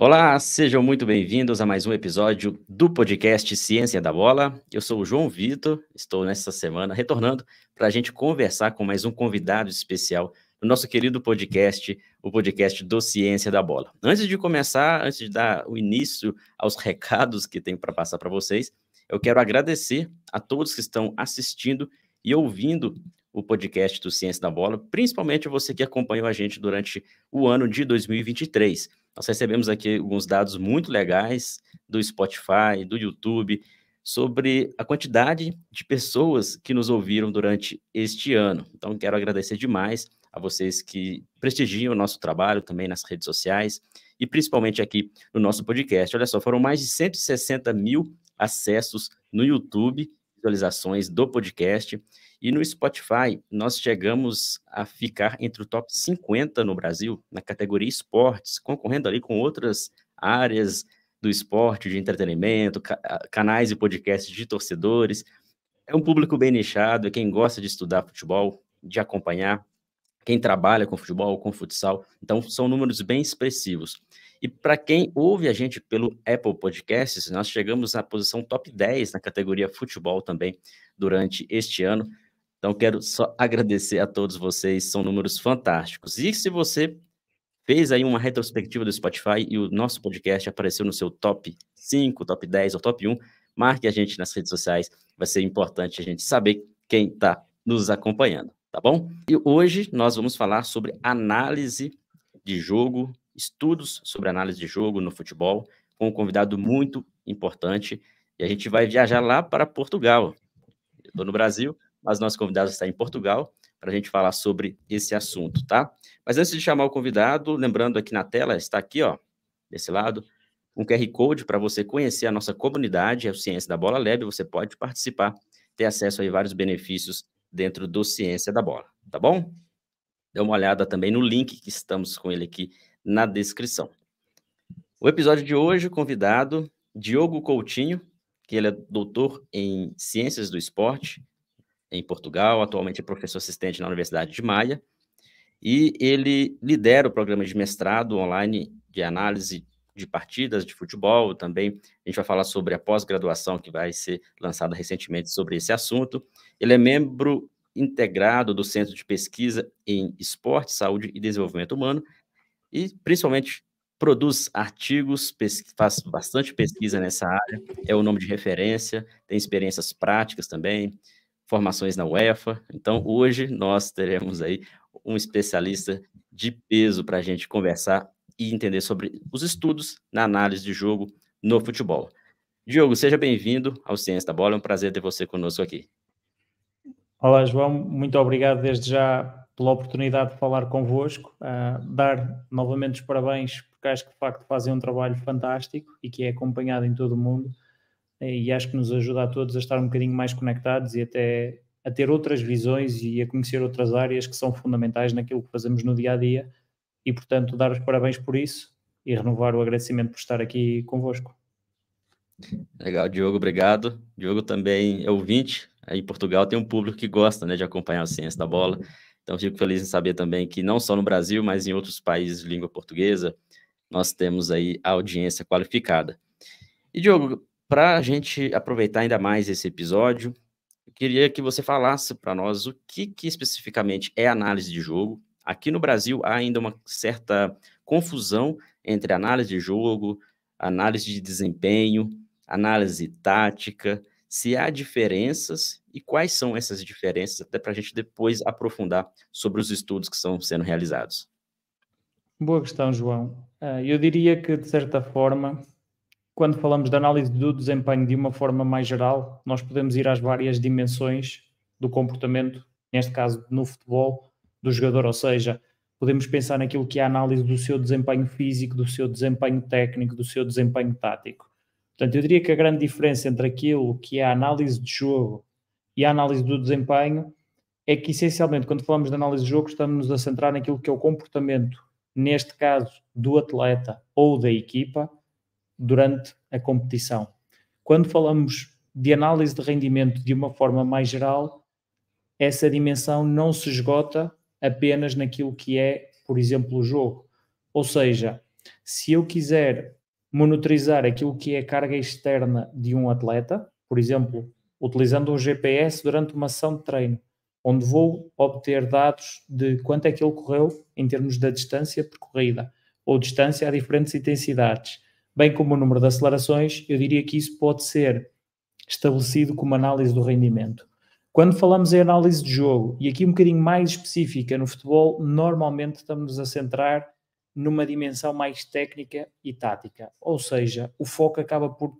Olá, sejam muito bem-vindos a mais um episódio do podcast Ciência da Bola. Eu sou o João Vitor, estou nesta semana retornando para a gente conversar com mais um convidado especial do nosso querido podcast, o podcast do Ciência da Bola. Antes de começar, antes de dar o início aos recados que tenho para passar para vocês, eu quero agradecer a todos que estão assistindo e ouvindo o podcast do Ciência da Bola, principalmente você que acompanhou a gente durante o ano de 2023. Nós recebemos aqui alguns dados muito legais do Spotify, do YouTube, sobre a quantidade de pessoas que nos ouviram durante este ano. Então, quero agradecer demais a vocês que prestigiam o nosso trabalho também nas redes sociais e principalmente aqui no nosso podcast. Olha só, foram mais de 160 mil acessos no YouTube visualizações do podcast. E no Spotify, nós chegamos a ficar entre o top 50 no Brasil, na categoria esportes, concorrendo ali com outras áreas do esporte, de entretenimento, ah, canais e podcasts de torcedores. É um público bem nichado, é quem gosta de estudar futebol, de acompanhar, quem trabalha com futebol, com futsal. Então, são números bem expressivos. E para quem ouve a gente pelo Apple Podcasts, nós chegamos à posição top 10 na categoria futebol também durante este ano. Então, quero só agradecer a todos vocês, são números fantásticos. E se você fez aí uma retrospectiva do Spotify e o nosso podcast apareceu no seu top 5, top 10 ou top 1, marque a gente nas redes sociais, vai ser importante a gente saber quem está nos acompanhando, tá bom? E hoje nós vamos falar sobre análise de jogo estudos sobre análise de jogo no futebol, com um convidado muito importante. E a gente vai viajar lá para Portugal. Eu estou no Brasil, mas nosso convidado está em Portugal para a gente falar sobre esse assunto, tá? Mas antes de chamar o convidado, lembrando aqui na tela, está aqui, ó, desse lado, um QR Code para você conhecer a nossa comunidade, é o Ciência da Bola Lab, você pode participar, ter acesso a vários benefícios dentro do Ciência da Bola, tá bom? Dê uma olhada também no link que estamos com ele aqui na descrição. O episódio de hoje, o convidado Diogo Coutinho, que ele é doutor em Ciências do Esporte em Portugal, atualmente é professor assistente na Universidade de Maia, e ele lidera o programa de mestrado online de análise de partidas de futebol, também a gente vai falar sobre a pós-graduação que vai ser lançada recentemente sobre esse assunto. Ele é membro integrado do Centro de Pesquisa em Esporte, Saúde e Desenvolvimento Humano e principalmente produz artigos, faz bastante pesquisa nessa área, é o nome de referência, tem experiências práticas também, formações na UEFA. Então, hoje nós teremos aí um especialista de peso para a gente conversar e entender sobre os estudos na análise de jogo no futebol. Diogo, seja bem-vindo ao Ciência da Bola, é um prazer ter você conosco aqui. Olá, João, muito obrigado desde já pela oportunidade de falar convosco, uh, dar novamente os parabéns, porque acho que de facto fazem um trabalho fantástico e que é acompanhado em todo o mundo, eh, e acho que nos ajuda a todos a estar um bocadinho mais conectados e até a ter outras visões e a conhecer outras áreas que são fundamentais naquilo que fazemos no dia a dia, e portanto dar os parabéns por isso e renovar o agradecimento por estar aqui convosco. Legal, Diogo, obrigado. Diogo também é ouvinte. em Portugal tem um público que gosta né, de acompanhar a ciência da bola. Então, fico feliz em saber também que não só no Brasil, mas em outros países de língua portuguesa, nós temos aí a audiência qualificada. E, Diogo, para a gente aproveitar ainda mais esse episódio, eu queria que você falasse para nós o que, que especificamente é análise de jogo. Aqui no Brasil há ainda uma certa confusão entre análise de jogo, análise de desempenho, análise tática se há diferenças e quais são essas diferenças, até para a gente depois aprofundar sobre os estudos que estão sendo realizados. Boa questão, João. Ah, eu diria que, de certa forma, quando falamos de análise do desempenho de uma forma mais geral, nós podemos ir às várias dimensões do comportamento, neste caso no futebol, do jogador, ou seja, podemos pensar naquilo que é a análise do seu desempenho físico, do seu desempenho técnico, do seu desempenho tático. Portanto, eu diria que a grande diferença entre aquilo que é a análise de jogo e a análise do desempenho é que, essencialmente, quando falamos de análise de jogo, estamos a centrar naquilo que é o comportamento, neste caso, do atleta ou da equipa durante a competição. Quando falamos de análise de rendimento de uma forma mais geral, essa dimensão não se esgota apenas naquilo que é, por exemplo, o jogo. Ou seja, se eu quiser monitorizar aquilo que é a carga externa de um atleta, por exemplo, utilizando um GPS durante uma sessão de treino, onde vou obter dados de quanto é que ele correu em termos da distância percorrida ou distância a diferentes intensidades, bem como o número de acelerações, eu diria que isso pode ser estabelecido como análise do rendimento. Quando falamos em análise de jogo, e aqui um bocadinho mais específica no futebol, normalmente estamos a centrar numa dimensão mais técnica e tática. Ou seja, o foco acaba por,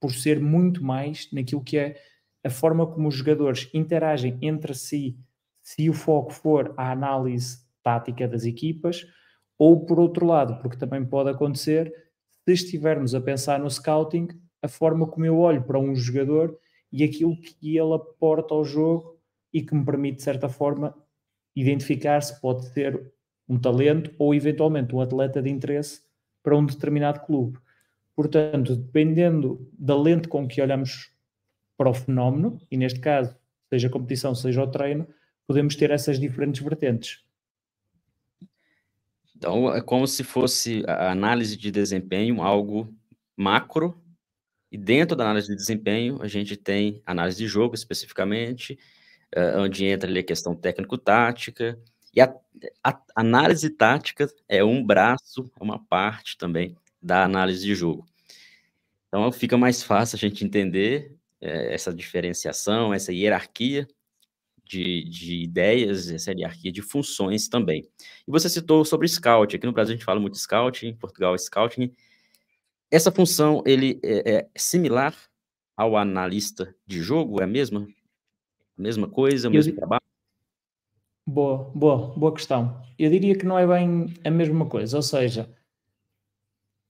por ser muito mais naquilo que é a forma como os jogadores interagem entre si, se o foco for a análise tática das equipas, ou por outro lado, porque também pode acontecer, se estivermos a pensar no scouting, a forma como eu olho para um jogador e aquilo que ele aporta ao jogo e que me permite, de certa forma, identificar se pode ter um talento ou eventualmente um atleta de interesse para um determinado clube. Portanto, dependendo da lente com que olhamos para o fenómeno, e neste caso, seja a competição, seja o treino, podemos ter essas diferentes vertentes. Então, é como se fosse a análise de desempenho algo macro, e dentro da análise de desempenho, a gente tem análise de jogo especificamente, eh, onde entra ali a questão técnico-tática, e a, a análise tática é um braço, é uma parte também da análise de jogo. Então fica mais fácil a gente entender é, essa diferenciação, essa hierarquia de, de, ideias, essa hierarquia de funções também. E você citou sobre scout. Aqui no Brasil a gente fala muito scouting, em Portugal scouting. Essa função ele é, é similar ao analista de jogo, é a mesma, a mesma coisa, o mesmo trabalho. Boa, boa, boa questão. Eu diria que não é bem a mesma coisa, ou seja,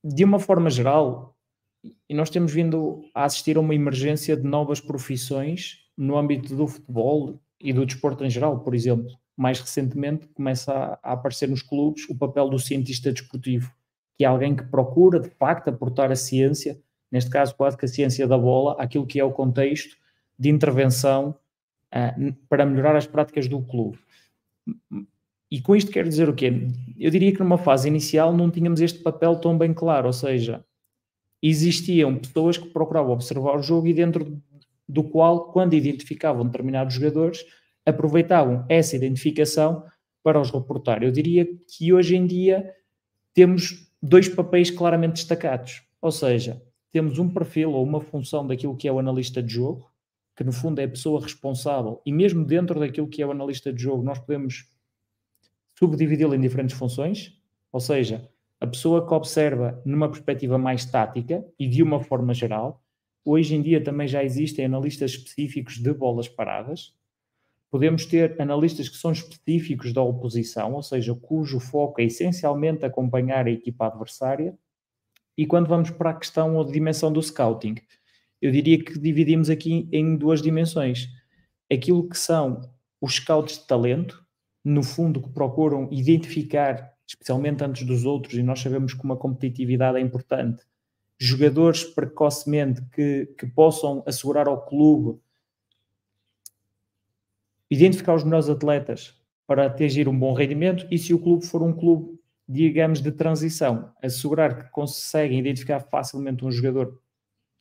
de uma forma geral, e nós temos vindo a assistir a uma emergência de novas profissões no âmbito do futebol e do desporto em geral, por exemplo. Mais recentemente começa a aparecer nos clubes o papel do cientista desportivo, que é alguém que procura, de facto, aportar a ciência, neste caso quase que a ciência da bola, aquilo que é o contexto de intervenção uh, para melhorar as práticas do clube. E com isto quero dizer o quê? Eu diria que numa fase inicial não tínhamos este papel tão bem claro, ou seja, existiam pessoas que procuravam observar o jogo e dentro do qual, quando identificavam determinados jogadores, aproveitavam essa identificação para os reportar. Eu diria que hoje em dia temos dois papéis claramente destacados, ou seja, temos um perfil ou uma função daquilo que é o analista de jogo, que no fundo é a pessoa responsável, e mesmo dentro daquilo que é o analista de jogo, nós podemos subdividi-lo em diferentes funções, ou seja, a pessoa que observa numa perspectiva mais tática e de uma forma geral. Hoje em dia também já existem analistas específicos de bolas paradas. Podemos ter analistas que são específicos da oposição, ou seja, cujo foco é essencialmente acompanhar a equipa adversária. E quando vamos para a questão ou dimensão do scouting, eu diria que dividimos aqui em duas dimensões. Aquilo que são os scouts de talento, no fundo, que procuram identificar, especialmente antes dos outros, e nós sabemos que uma competitividade é importante, jogadores precocemente que, que possam assegurar ao clube identificar os melhores atletas para atingir um bom rendimento e se o clube for um clube, digamos, de transição, assegurar que conseguem identificar facilmente um jogador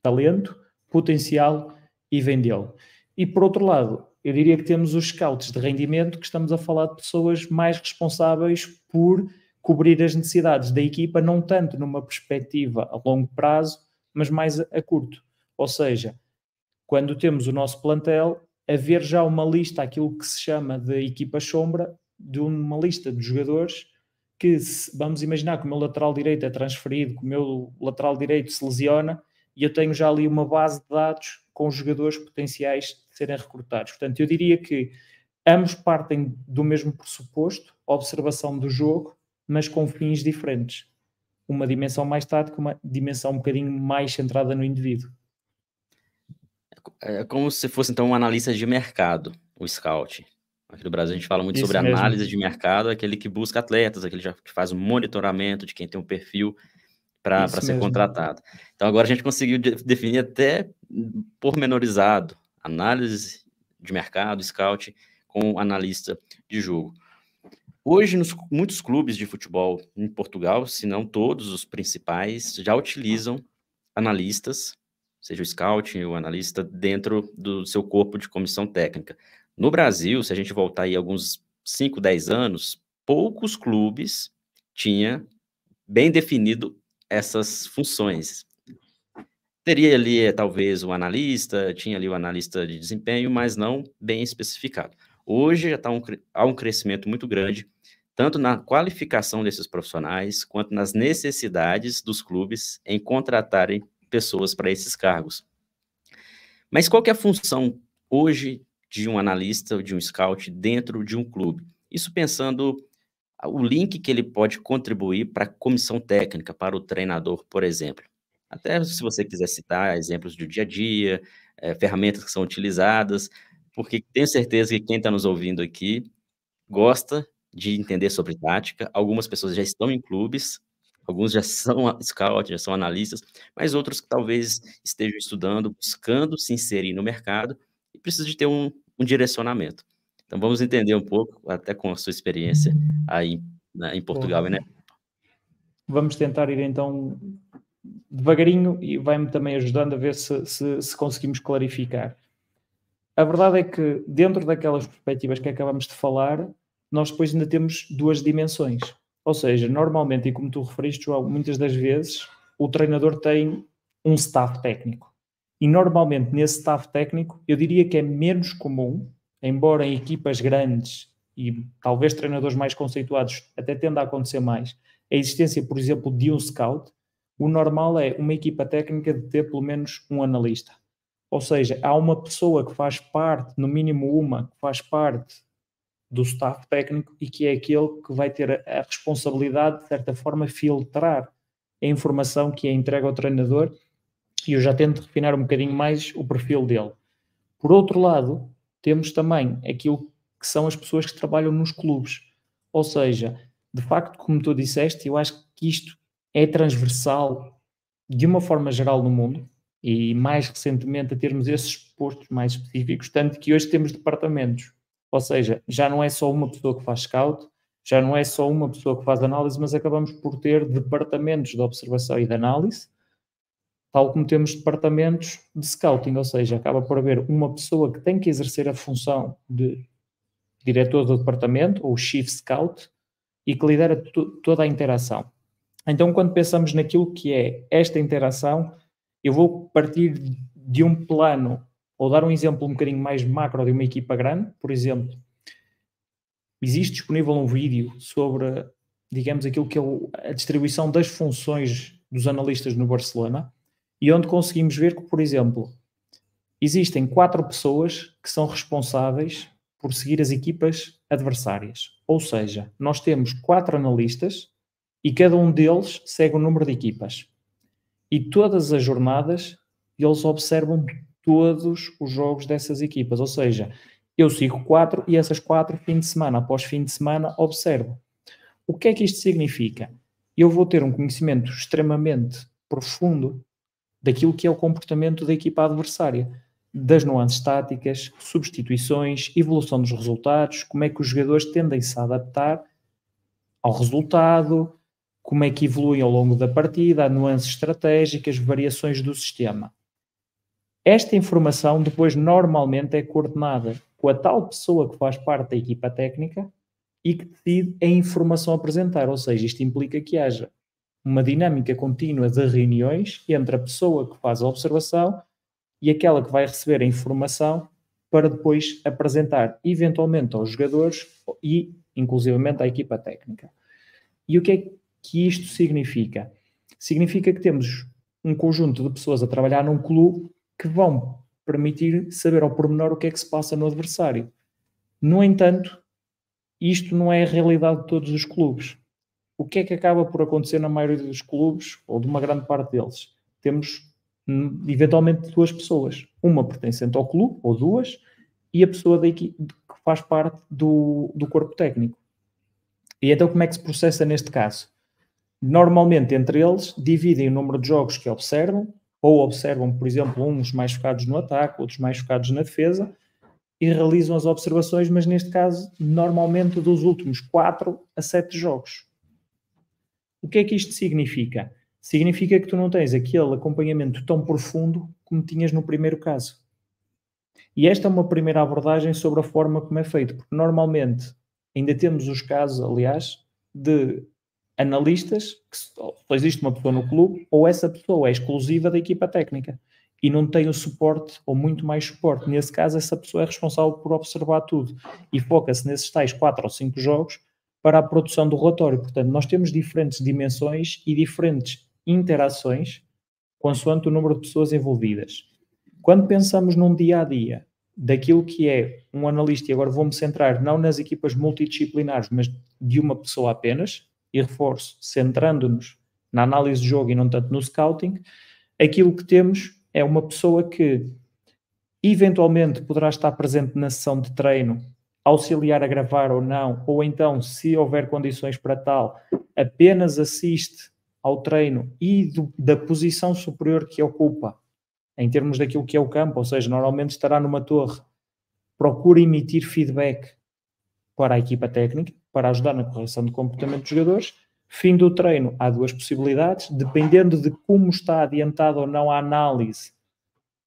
talento potencial e vendê-lo. E por outro lado, eu diria que temos os scouts de rendimento, que estamos a falar de pessoas mais responsáveis por cobrir as necessidades da equipa, não tanto numa perspectiva a longo prazo, mas mais a curto. Ou seja, quando temos o nosso plantel, haver já uma lista, aquilo que se chama de equipa sombra, de uma lista de jogadores que, se, vamos imaginar que o meu lateral direito é transferido, que o meu lateral direito se lesiona, e eu tenho já ali uma base de dados com jogadores potenciais de serem recrutados. Portanto, eu diria que ambos partem do mesmo pressuposto, observação do jogo, mas com fins diferentes. Uma dimensão mais tática, uma dimensão um bocadinho mais centrada no indivíduo. É como se fosse então um analista de mercado, o scout. Aqui no Brasil a gente fala muito Isso sobre mesmo. análise de mercado, aquele que busca atletas, aquele que faz um monitoramento de quem tem um perfil para ser contratado. Então agora a gente conseguiu definir até pormenorizado análise de mercado, scout, com analista de jogo. Hoje, nos, muitos clubes de futebol em Portugal, se não todos os principais, já utilizam analistas, seja o scout ou analista, dentro do seu corpo de comissão técnica. No Brasil, se a gente voltar aí alguns 5, 10 anos, poucos clubes tinha bem definido essas funções. Teria ali, eh, talvez, o analista, tinha ali o analista de desempenho, mas não bem especificado. Hoje já tá um, há um crescimento muito grande, tanto na qualificação desses profissionais, quanto nas necessidades dos clubes em contratarem pessoas para esses cargos. Mas qual é a função hoje de um analista, de um scout dentro de um clube? Isso pensando o link que ele pode contribuir para a comissão técnica, para o treinador, por exemplo. Até se você quiser citar exemplos do dia a dia, é, ferramentas que são utilizadas, porque tenho certeza que quem está nos ouvindo aqui gosta de entender sobre tática. Algumas pessoas já estão em clubes, alguns já são scouts já são analistas, mas outros que talvez estejam estudando, buscando se inserir no mercado e precisam de ter um, um direcionamento. Então vamos entender um pouco, até com a sua experiência aí em Portugal né? Vamos tentar ir então devagarinho e vai-me também ajudando a ver se, se, se conseguimos clarificar. A verdade é que dentro daquelas perspectivas que acabamos de falar, nós depois ainda temos duas dimensões. Ou seja, normalmente, e como tu referiste, João, muitas das vezes o treinador tem um staff técnico. E normalmente nesse staff técnico, eu diria que é menos comum embora em equipas grandes e talvez treinadores mais conceituados, até tenda a acontecer mais, a existência, por exemplo, de um scout, o normal é uma equipa técnica de ter pelo menos um analista. Ou seja, há uma pessoa que faz parte, no mínimo uma, que faz parte do staff técnico e que é aquele que vai ter a responsabilidade, de certa forma, filtrar a informação que é entregue ao treinador e eu já tento refinar um bocadinho mais o perfil dele. Por outro lado, temos também aquilo que são as pessoas que trabalham nos clubes. Ou seja, de facto, como tu disseste, eu acho que isto é transversal de uma forma geral no mundo e mais recentemente a termos esses postos mais específicos, tanto que hoje temos departamentos. Ou seja, já não é só uma pessoa que faz scout, já não é só uma pessoa que faz análise, mas acabamos por ter departamentos de observação e de análise, tal como temos departamentos de scouting, ou seja, acaba por haver uma pessoa que tem que exercer a função de diretor do departamento, ou chief scout, e que lidera toda a interação. Então, quando pensamos naquilo que é esta interação, eu vou partir de um plano, ou dar um exemplo um bocadinho mais macro de uma equipa grande, por exemplo, existe disponível um vídeo sobre, digamos, aquilo que é a distribuição das funções dos analistas no Barcelona, e onde conseguimos ver que, por exemplo, existem quatro pessoas que são responsáveis por seguir as equipas adversárias. Ou seja, nós temos quatro analistas e cada um deles segue o número de equipas. E todas as jornadas eles observam todos os jogos dessas equipas. Ou seja, eu sigo quatro e essas quatro, fim de semana após fim de semana, observo. O que é que isto significa? Eu vou ter um conhecimento extremamente profundo daquilo que é o comportamento da equipa adversária, das nuances táticas, substituições, evolução dos resultados, como é que os jogadores tendem-se a adaptar ao resultado, como é que evoluem ao longo da partida, há nuances estratégicas, variações do sistema. Esta informação depois normalmente é coordenada com a tal pessoa que faz parte da equipa técnica e que decide a informação a apresentar, ou seja, isto implica que haja uma dinâmica contínua de reuniões entre a pessoa que faz a observação e aquela que vai receber a informação para depois apresentar eventualmente aos jogadores e inclusivamente à equipa técnica. E o que é que isto significa? Significa que temos um conjunto de pessoas a trabalhar num clube que vão permitir saber ao pormenor o que é que se passa no adversário. No entanto, isto não é a realidade de todos os clubes o que é que acaba por acontecer na maioria dos clubes, ou de uma grande parte deles? Temos hum, eventualmente duas pessoas, uma pertencente ao clube, ou duas, e a pessoa da equipe, que faz parte do, do corpo técnico. E então como é que se processa neste caso? Normalmente entre eles dividem o número de jogos que observam, ou observam, por exemplo, uns mais focados no ataque, outros mais focados na defesa, e realizam as observações, mas neste caso, normalmente dos últimos 4 a 7 jogos. O que é que isto significa? Significa que tu não tens aquele acompanhamento tão profundo como tinhas no primeiro caso. E esta é uma primeira abordagem sobre a forma como é feito, porque normalmente ainda temos os casos, aliás, de analistas que só existe uma pessoa no clube ou essa pessoa é exclusiva da equipa técnica e não tem o suporte ou muito mais suporte. Nesse caso, essa pessoa é responsável por observar tudo e foca-se nesses tais quatro ou cinco jogos para a produção do relatório. Portanto, nós temos diferentes dimensões e diferentes interações consoante o número de pessoas envolvidas. Quando pensamos num dia a dia daquilo que é um analista, e agora vou-me centrar não nas equipas multidisciplinares, mas de uma pessoa apenas, e reforço, centrando-nos na análise de jogo e não tanto no scouting, aquilo que temos é uma pessoa que eventualmente poderá estar presente na sessão de treino auxiliar a gravar ou não, ou então, se houver condições para tal, apenas assiste ao treino e do, da posição superior que ocupa, em termos daquilo que é o campo, ou seja, normalmente estará numa torre. Procura emitir feedback para a equipa técnica, para ajudar na correção de comportamento dos jogadores. Fim do treino, há duas possibilidades, dependendo de como está adiantado ou não a análise,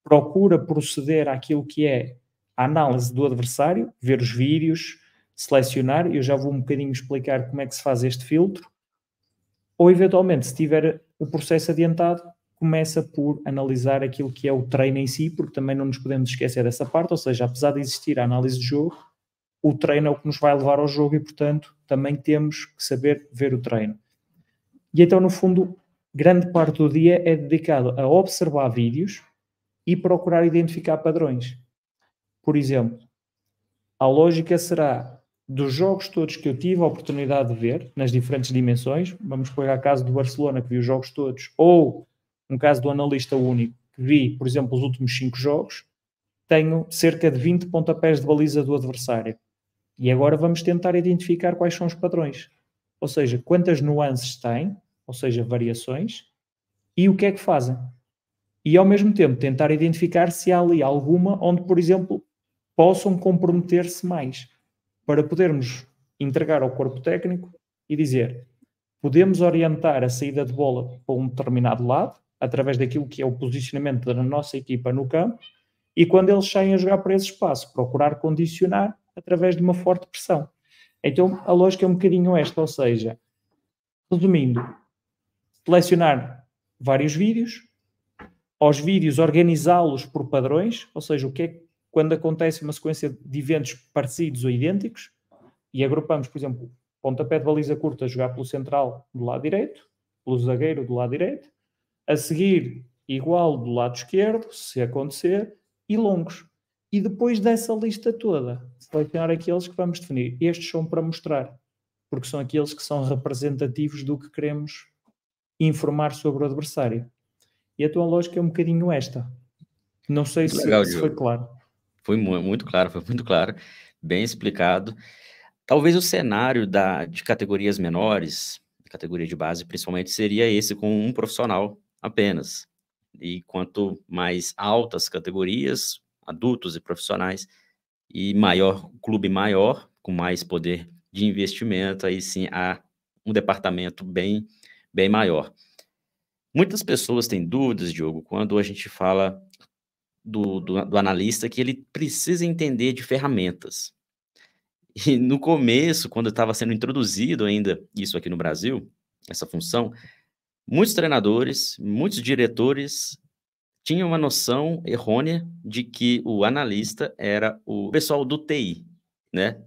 procura proceder àquilo que é a análise do adversário, ver os vídeos, selecionar, eu já vou um bocadinho explicar como é que se faz este filtro, ou eventualmente, se tiver o processo adiantado, começa por analisar aquilo que é o treino em si, porque também não nos podemos esquecer dessa parte, ou seja, apesar de existir a análise de jogo, o treino é o que nos vai levar ao jogo e, portanto, também temos que saber ver o treino. E então, no fundo, grande parte do dia é dedicado a observar vídeos e procurar identificar padrões. Por exemplo, a lógica será dos jogos todos que eu tive a oportunidade de ver, nas diferentes dimensões, vamos pegar o caso do Barcelona, que vi os jogos todos, ou um caso do analista único, que vi, por exemplo, os últimos cinco jogos, tenho cerca de 20 pontapés de baliza do adversário. E agora vamos tentar identificar quais são os padrões. Ou seja, quantas nuances têm, ou seja, variações, e o que é que fazem. E ao mesmo tempo tentar identificar se há ali alguma onde, por exemplo, possam comprometer-se mais para podermos entregar ao corpo técnico e dizer podemos orientar a saída de bola para um determinado lado através daquilo que é o posicionamento da nossa equipa no campo e quando eles saem a jogar para esse espaço procurar condicionar através de uma forte pressão então a lógica é um bocadinho esta ou seja resumindo selecionar vários vídeos aos vídeos organizá-los por padrões, ou seja, o que é que quando acontece uma sequência de eventos parecidos ou idênticos e agrupamos, por exemplo, pontapé de baliza curta a jogar pelo central do lado direito, pelo zagueiro do lado direito, a seguir igual do lado esquerdo, se acontecer, e longos. E depois dessa lista toda, selecionar aqueles que vamos definir. Estes são para mostrar, porque são aqueles que são representativos do que queremos informar sobre o adversário. E a tua lógica é um bocadinho esta. Não sei se, Legal, se foi claro. Foi muito claro, foi muito claro, bem explicado. Talvez o cenário da, de categorias menores, categoria de base principalmente, seria esse com um profissional apenas. E quanto mais altas categorias, adultos e profissionais, e maior, clube maior, com mais poder de investimento, aí sim há um departamento bem, bem maior. Muitas pessoas têm dúvidas, Diogo, quando a gente fala do, do, do analista que ele precisa entender de ferramentas. E no começo, quando estava sendo introduzido ainda isso aqui no Brasil, essa função, muitos treinadores, muitos diretores tinham uma noção errônea de que o analista era o pessoal do TI, né?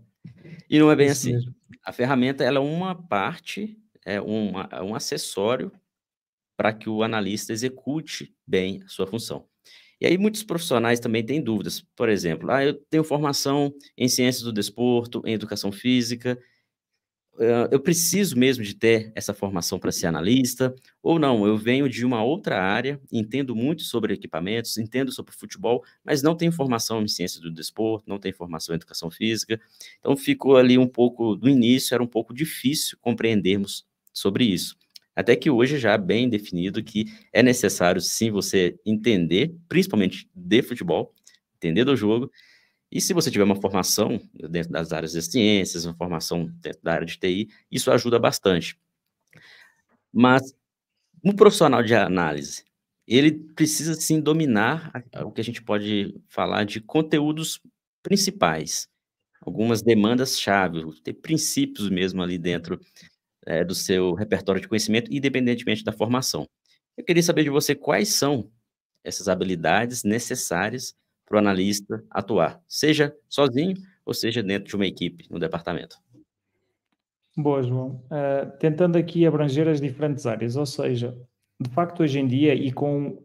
E não é bem assim. A ferramenta ela é uma parte, é uma, é um acessório para que o analista execute bem a sua função. E aí muitos profissionais também têm dúvidas. Por exemplo, ah, eu tenho formação em ciências do desporto, em educação física. Eu preciso mesmo de ter essa formação para ser analista? Ou não, eu venho de uma outra área, entendo muito sobre equipamentos, entendo sobre futebol, mas não tenho formação em ciência do desporto, não tenho formação em educação física. Então ficou ali um pouco, do início era um pouco difícil compreendermos sobre isso até que hoje já é bem definido que é necessário sim você entender, principalmente de futebol, entender do jogo. E se você tiver uma formação dentro das áreas de ciências, uma formação dentro da área de TI, isso ajuda bastante. Mas um profissional de análise, ele precisa sim dominar o que a gente pode falar de conteúdos principais, algumas demandas-chave, ter princípios mesmo ali dentro é, do seu repertório de conhecimento, independentemente da formação. Eu queria saber de você quais são essas habilidades necessárias para o analista atuar, seja sozinho ou seja dentro de uma equipe no departamento. Boa, João. Uh, tentando aqui abranger as diferentes áreas, ou seja, de facto hoje em dia e com,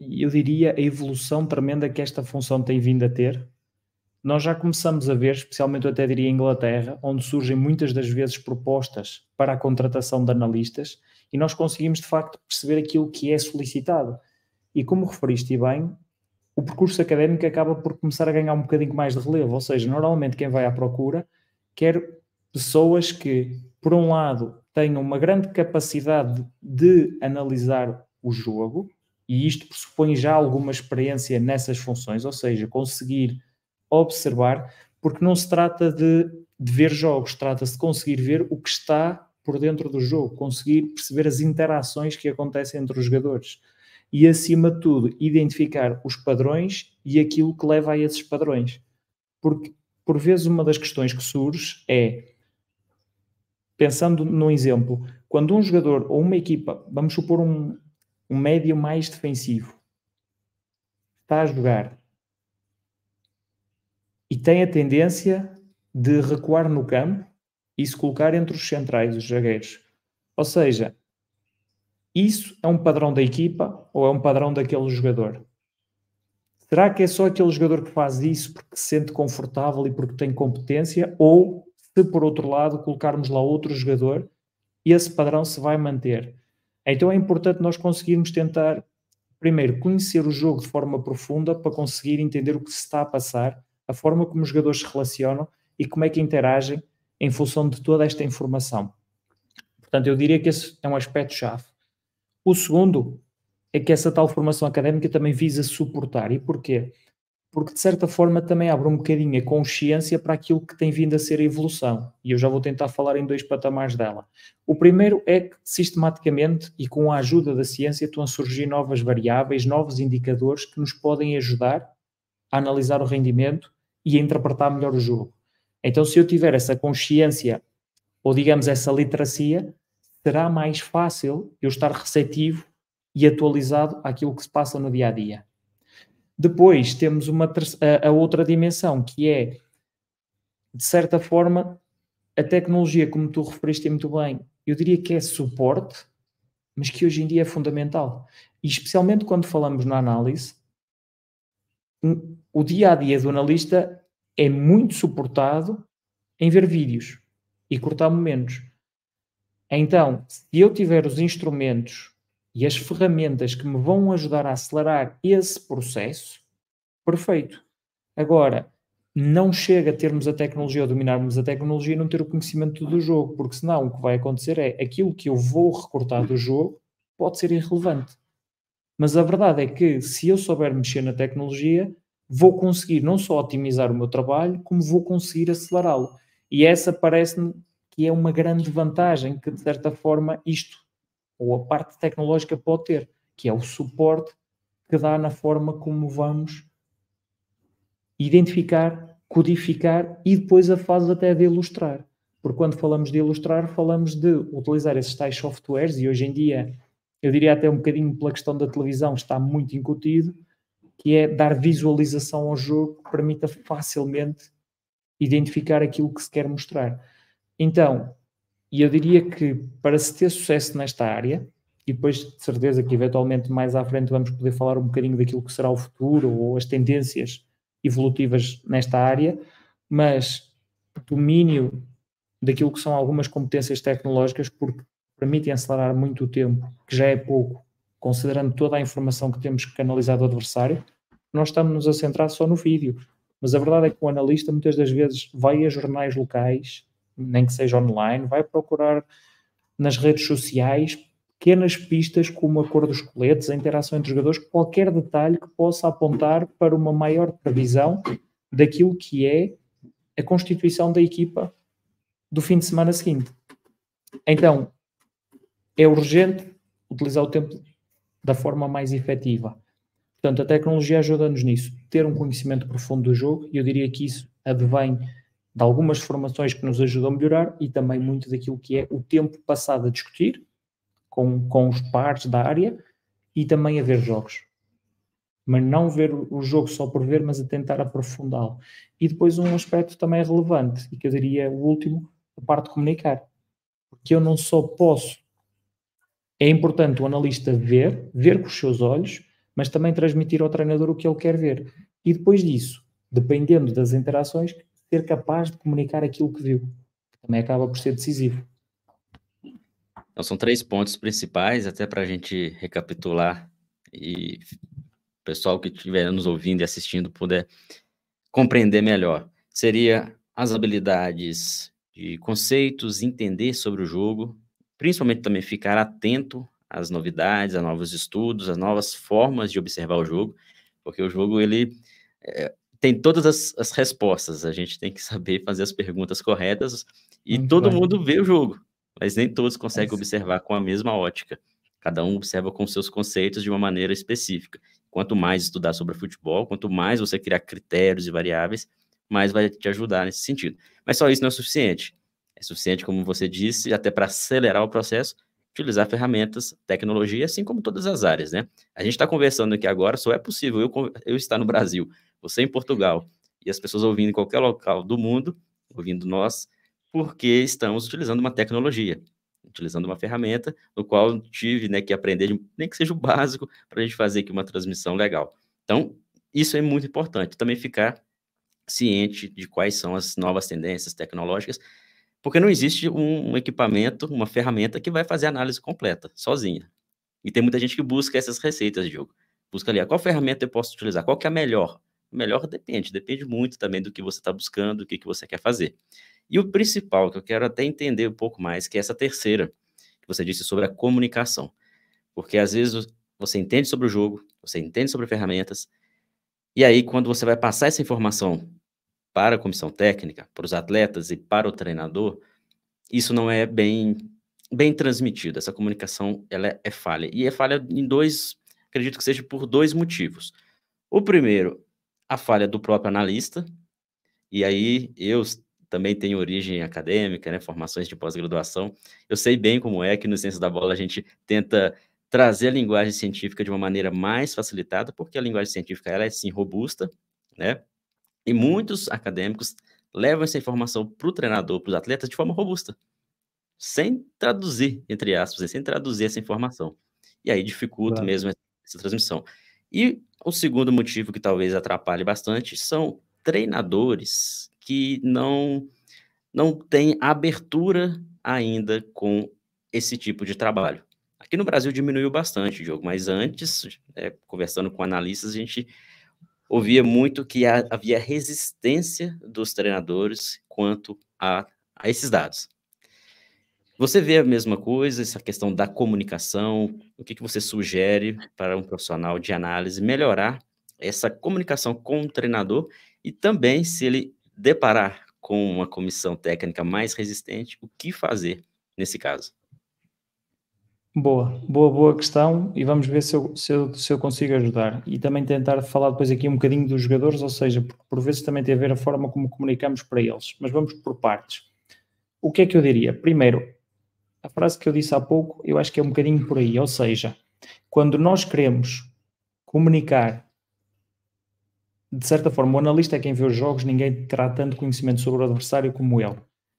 eu diria, a evolução tremenda que esta função tem vindo a ter, nós já começamos a ver, especialmente eu até diria em Inglaterra, onde surgem muitas das vezes propostas para a contratação de analistas e nós conseguimos de facto perceber aquilo que é solicitado. E como referiste bem, o percurso académico acaba por começar a ganhar um bocadinho mais de relevo, ou seja, normalmente quem vai à procura quer pessoas que, por um lado, tenham uma grande capacidade de analisar o jogo, e isto pressupõe já alguma experiência nessas funções, ou seja, conseguir observar, porque não se trata de, de ver jogos, trata-se de conseguir ver o que está por dentro do jogo, conseguir perceber as interações que acontecem entre os jogadores e, acima de tudo, identificar os padrões e aquilo que leva a esses padrões. Porque, por vezes, uma das questões que surge é, pensando num exemplo, quando um jogador ou uma equipa, vamos supor um, um médio mais defensivo, está a jogar e tem a tendência de recuar no campo e se colocar entre os centrais, os zagueiros. Ou seja, isso é um padrão da equipa ou é um padrão daquele jogador? Será que é só aquele jogador que faz isso porque se sente confortável e porque tem competência? Ou se, por outro lado, colocarmos lá outro jogador, esse padrão se vai manter? Então é importante nós conseguirmos tentar, primeiro, conhecer o jogo de forma profunda para conseguir entender o que se está a passar a forma como os jogadores se relacionam e como é que interagem em função de toda esta informação. Portanto, eu diria que esse é um aspecto-chave. O segundo é que essa tal formação académica também visa suportar. E porquê? Porque, de certa forma, também abre um bocadinho a consciência para aquilo que tem vindo a ser a evolução. E eu já vou tentar falar em dois patamares dela. O primeiro é que, sistematicamente e com a ajuda da ciência, estão a surgir novas variáveis, novos indicadores que nos podem ajudar a analisar o rendimento e a interpretar melhor o jogo. Então, se eu tiver essa consciência, ou digamos essa literacia, será mais fácil eu estar receptivo e atualizado àquilo que se passa no dia a dia. Depois temos uma a outra dimensão, que é, de certa forma, a tecnologia, como tu referiste muito bem, eu diria que é suporte, mas que hoje em dia é fundamental. E especialmente quando falamos na análise, o dia a dia do analista é muito suportado em ver vídeos e cortar momentos. Então, se eu tiver os instrumentos e as ferramentas que me vão ajudar a acelerar esse processo, perfeito. Agora, não chega a termos a tecnologia ou dominarmos a tecnologia e não ter o conhecimento do jogo, porque senão o que vai acontecer é aquilo que eu vou recortar do jogo pode ser irrelevante. Mas a verdade é que se eu souber mexer na tecnologia, vou conseguir não só otimizar o meu trabalho, como vou conseguir acelerá-lo. E essa parece-me que é uma grande vantagem que, de certa forma, isto, ou a parte tecnológica, pode ter, que é o suporte que dá na forma como vamos identificar, codificar e depois a fase até de ilustrar. Porque quando falamos de ilustrar, falamos de utilizar esses tais softwares, e hoje em dia, eu diria até um bocadinho pela questão da televisão, está muito incutido, que é dar visualização ao jogo que permita facilmente identificar aquilo que se quer mostrar. Então, eu diria que para se ter sucesso nesta área, e depois de certeza que eventualmente mais à frente vamos poder falar um bocadinho daquilo que será o futuro ou as tendências evolutivas nesta área, mas domínio daquilo que são algumas competências tecnológicas, porque permitem acelerar muito o tempo, que já é pouco, considerando toda a informação que temos que canalizar do adversário, nós estamos a centrar só no vídeo. Mas a verdade é que o analista muitas das vezes vai a jornais locais, nem que seja online, vai procurar nas redes sociais pequenas pistas como a cor dos coletes, a interação entre os jogadores, qualquer detalhe que possa apontar para uma maior previsão daquilo que é a constituição da equipa do fim de semana seguinte. Então, é urgente utilizar o tempo da forma mais efetiva. Portanto, a tecnologia ajuda-nos nisso, ter um conhecimento profundo do jogo, e eu diria que isso advém de algumas formações que nos ajudam a melhorar e também muito daquilo que é o tempo passado a discutir com, com os pares da área e também a ver jogos. Mas não ver o jogo só por ver, mas a tentar aprofundá-lo. E depois um aspecto também relevante, e que eu diria o último, a parte de comunicar. Porque eu não só posso. É importante o analista ver, ver com os seus olhos, mas também transmitir ao treinador o que ele quer ver. E depois disso, dependendo das interações, ser capaz de comunicar aquilo que viu, que também acaba por ser decisivo. Então, são três pontos principais, até para a gente recapitular e o pessoal que estiver nos ouvindo e assistindo puder compreender melhor. Seria as habilidades de conceitos, entender sobre o jogo, principalmente também ficar atento as novidades, a novos estudos, as novas formas de observar o jogo, porque o jogo ele é, tem todas as, as, respostas. A gente tem que saber fazer as perguntas corretas e Muito uhum. todo bom. mundo vê o jogo, mas nem todos conseguem é observar com a mesma ótica. Cada um observa com seus conceitos de uma maneira específica. Quanto mais estudar sobre futebol, quanto mais você criar critérios e variáveis, mais vai te ajudar nesse sentido. Mas só isso não é suficiente. É suficiente, como você disse, até para acelerar o processo, utilizar ferramentas, tecnologia, assim como todas as áreas, né? A gente está conversando aqui agora, só é possível eu, eu estar no Brasil, você em Portugal, e as pessoas ouvindo em qualquer local do mundo, ouvindo nós, porque estamos utilizando uma tecnologia, utilizando uma ferramenta no qual tive né, que aprender, nem que seja o básico, para a gente fazer aqui uma transmissão legal. Então, isso é muito importante, também ficar ciente de quais são as novas tendências tecnológicas porque não existe um, equipamento, uma ferramenta que vai fazer a análise completa, sozinha. E tem muita gente que busca essas receitas, Diogo. Busca ali, ah, qual ferramenta eu posso utilizar? Qual que é a melhor? melhor depende, depende muito também do que você está buscando, do que, que você quer fazer. E o principal, que eu quero até entender um pouco mais, que é essa terceira, que você disse sobre a comunicação. Porque às vezes você entende sobre o jogo, você entende sobre ferramentas, e aí quando você vai passar essa informação para a comissão técnica, para os atletas e para o treinador, isso não é bem bem transmitido. Essa comunicação ela é, é, falha e é falha em dois, acredito que seja por dois motivos. O primeiro, a falha do próprio analista. E aí eu também tenho origem acadêmica, né, formações de pós-graduação. Eu sei bem como é que no Ciência da Bola a gente tenta trazer a linguagem científica de uma maneira mais facilitada, porque a linguagem científica ela é sim robusta, né? E muitos acadêmicos levam essa informação para o treinador, para os atletas, de forma robusta, sem traduzir, entre aspas, sem traduzir essa informação. E aí dificulta claro. mesmo essa transmissão. E o segundo motivo que talvez atrapalhe bastante são treinadores que não não têm abertura ainda com esse tipo de trabalho. Aqui no Brasil diminuiu bastante, Diogo, mas antes, é, conversando com analistas, a gente ouvia muito que havia resistência dos treinadores quanto a, a esses dados. Você vê a mesma coisa, essa questão da comunicação, o que, que você sugere para um profissional de análise melhorar essa comunicação com o treinador e também se ele deparar com uma comissão técnica mais resistente, o que fazer nesse caso? Boa, boa, boa questão e vamos ver se eu, se eu, se, eu, consigo ajudar. E também tentar falar depois aqui um bocadinho dos jogadores, ou seja, porque por vezes também tem a ver a forma como comunicamos para eles. Mas vamos por partes. O que é que eu diria? Primeiro, a frase que eu disse há pouco, eu acho que é um bocadinho por aí, ou seja, quando nós queremos comunicar, de certa forma, o analista é quem vê os jogos, ninguém terá tanto conhecimento sobre o adversário como ele.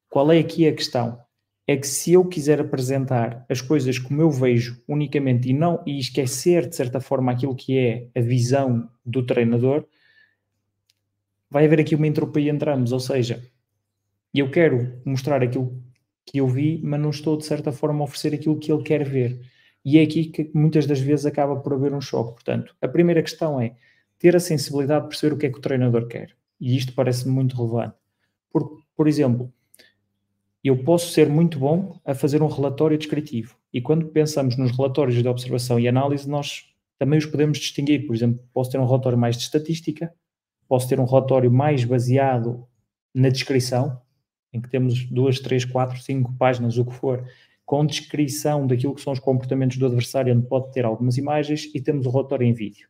Qual é aqui a questão? é que se eu quiser apresentar as coisas como eu vejo unicamente e não e esquecer de certa forma aquilo que é a visão do treinador, vai haver aqui uma entropia entre ambos, ou seja, eu quero mostrar aquilo que eu vi, mas não estou de certa forma a oferecer aquilo que ele quer ver. E é aqui que muitas das vezes acaba por haver um choque. Portanto, a primeira questão é ter a sensibilidade de perceber o que é que o treinador quer. E isto parece-me muito relevante. por exemplo, eu posso ser muito bom a fazer um relatório descritivo. E quando pensamos nos relatórios de observação e análise, nós também os podemos distinguir. Por exemplo, posso ter um relatório mais de estatística, posso ter um relatório mais baseado na descrição, em que temos duas, três, quatro, cinco páginas, o que for, com descrição daquilo que são os comportamentos do adversário, onde pode ter algumas imagens, e temos o relatório em vídeo.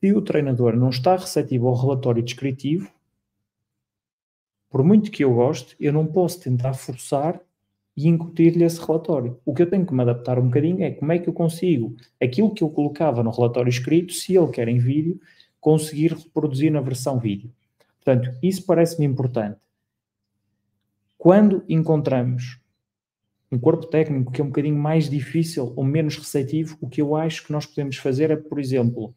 Se o treinador não está receptivo ao relatório descritivo, por muito que eu goste, eu não posso tentar forçar e incutir-lhe esse relatório. O que eu tenho que me adaptar um bocadinho é como é que eu consigo aquilo que eu colocava no relatório escrito, se ele quer em vídeo, conseguir reproduzir na versão vídeo. Portanto, isso parece-me importante. Quando encontramos um corpo técnico que é um bocadinho mais difícil ou menos receptivo, o que eu acho que nós podemos fazer é, por exemplo,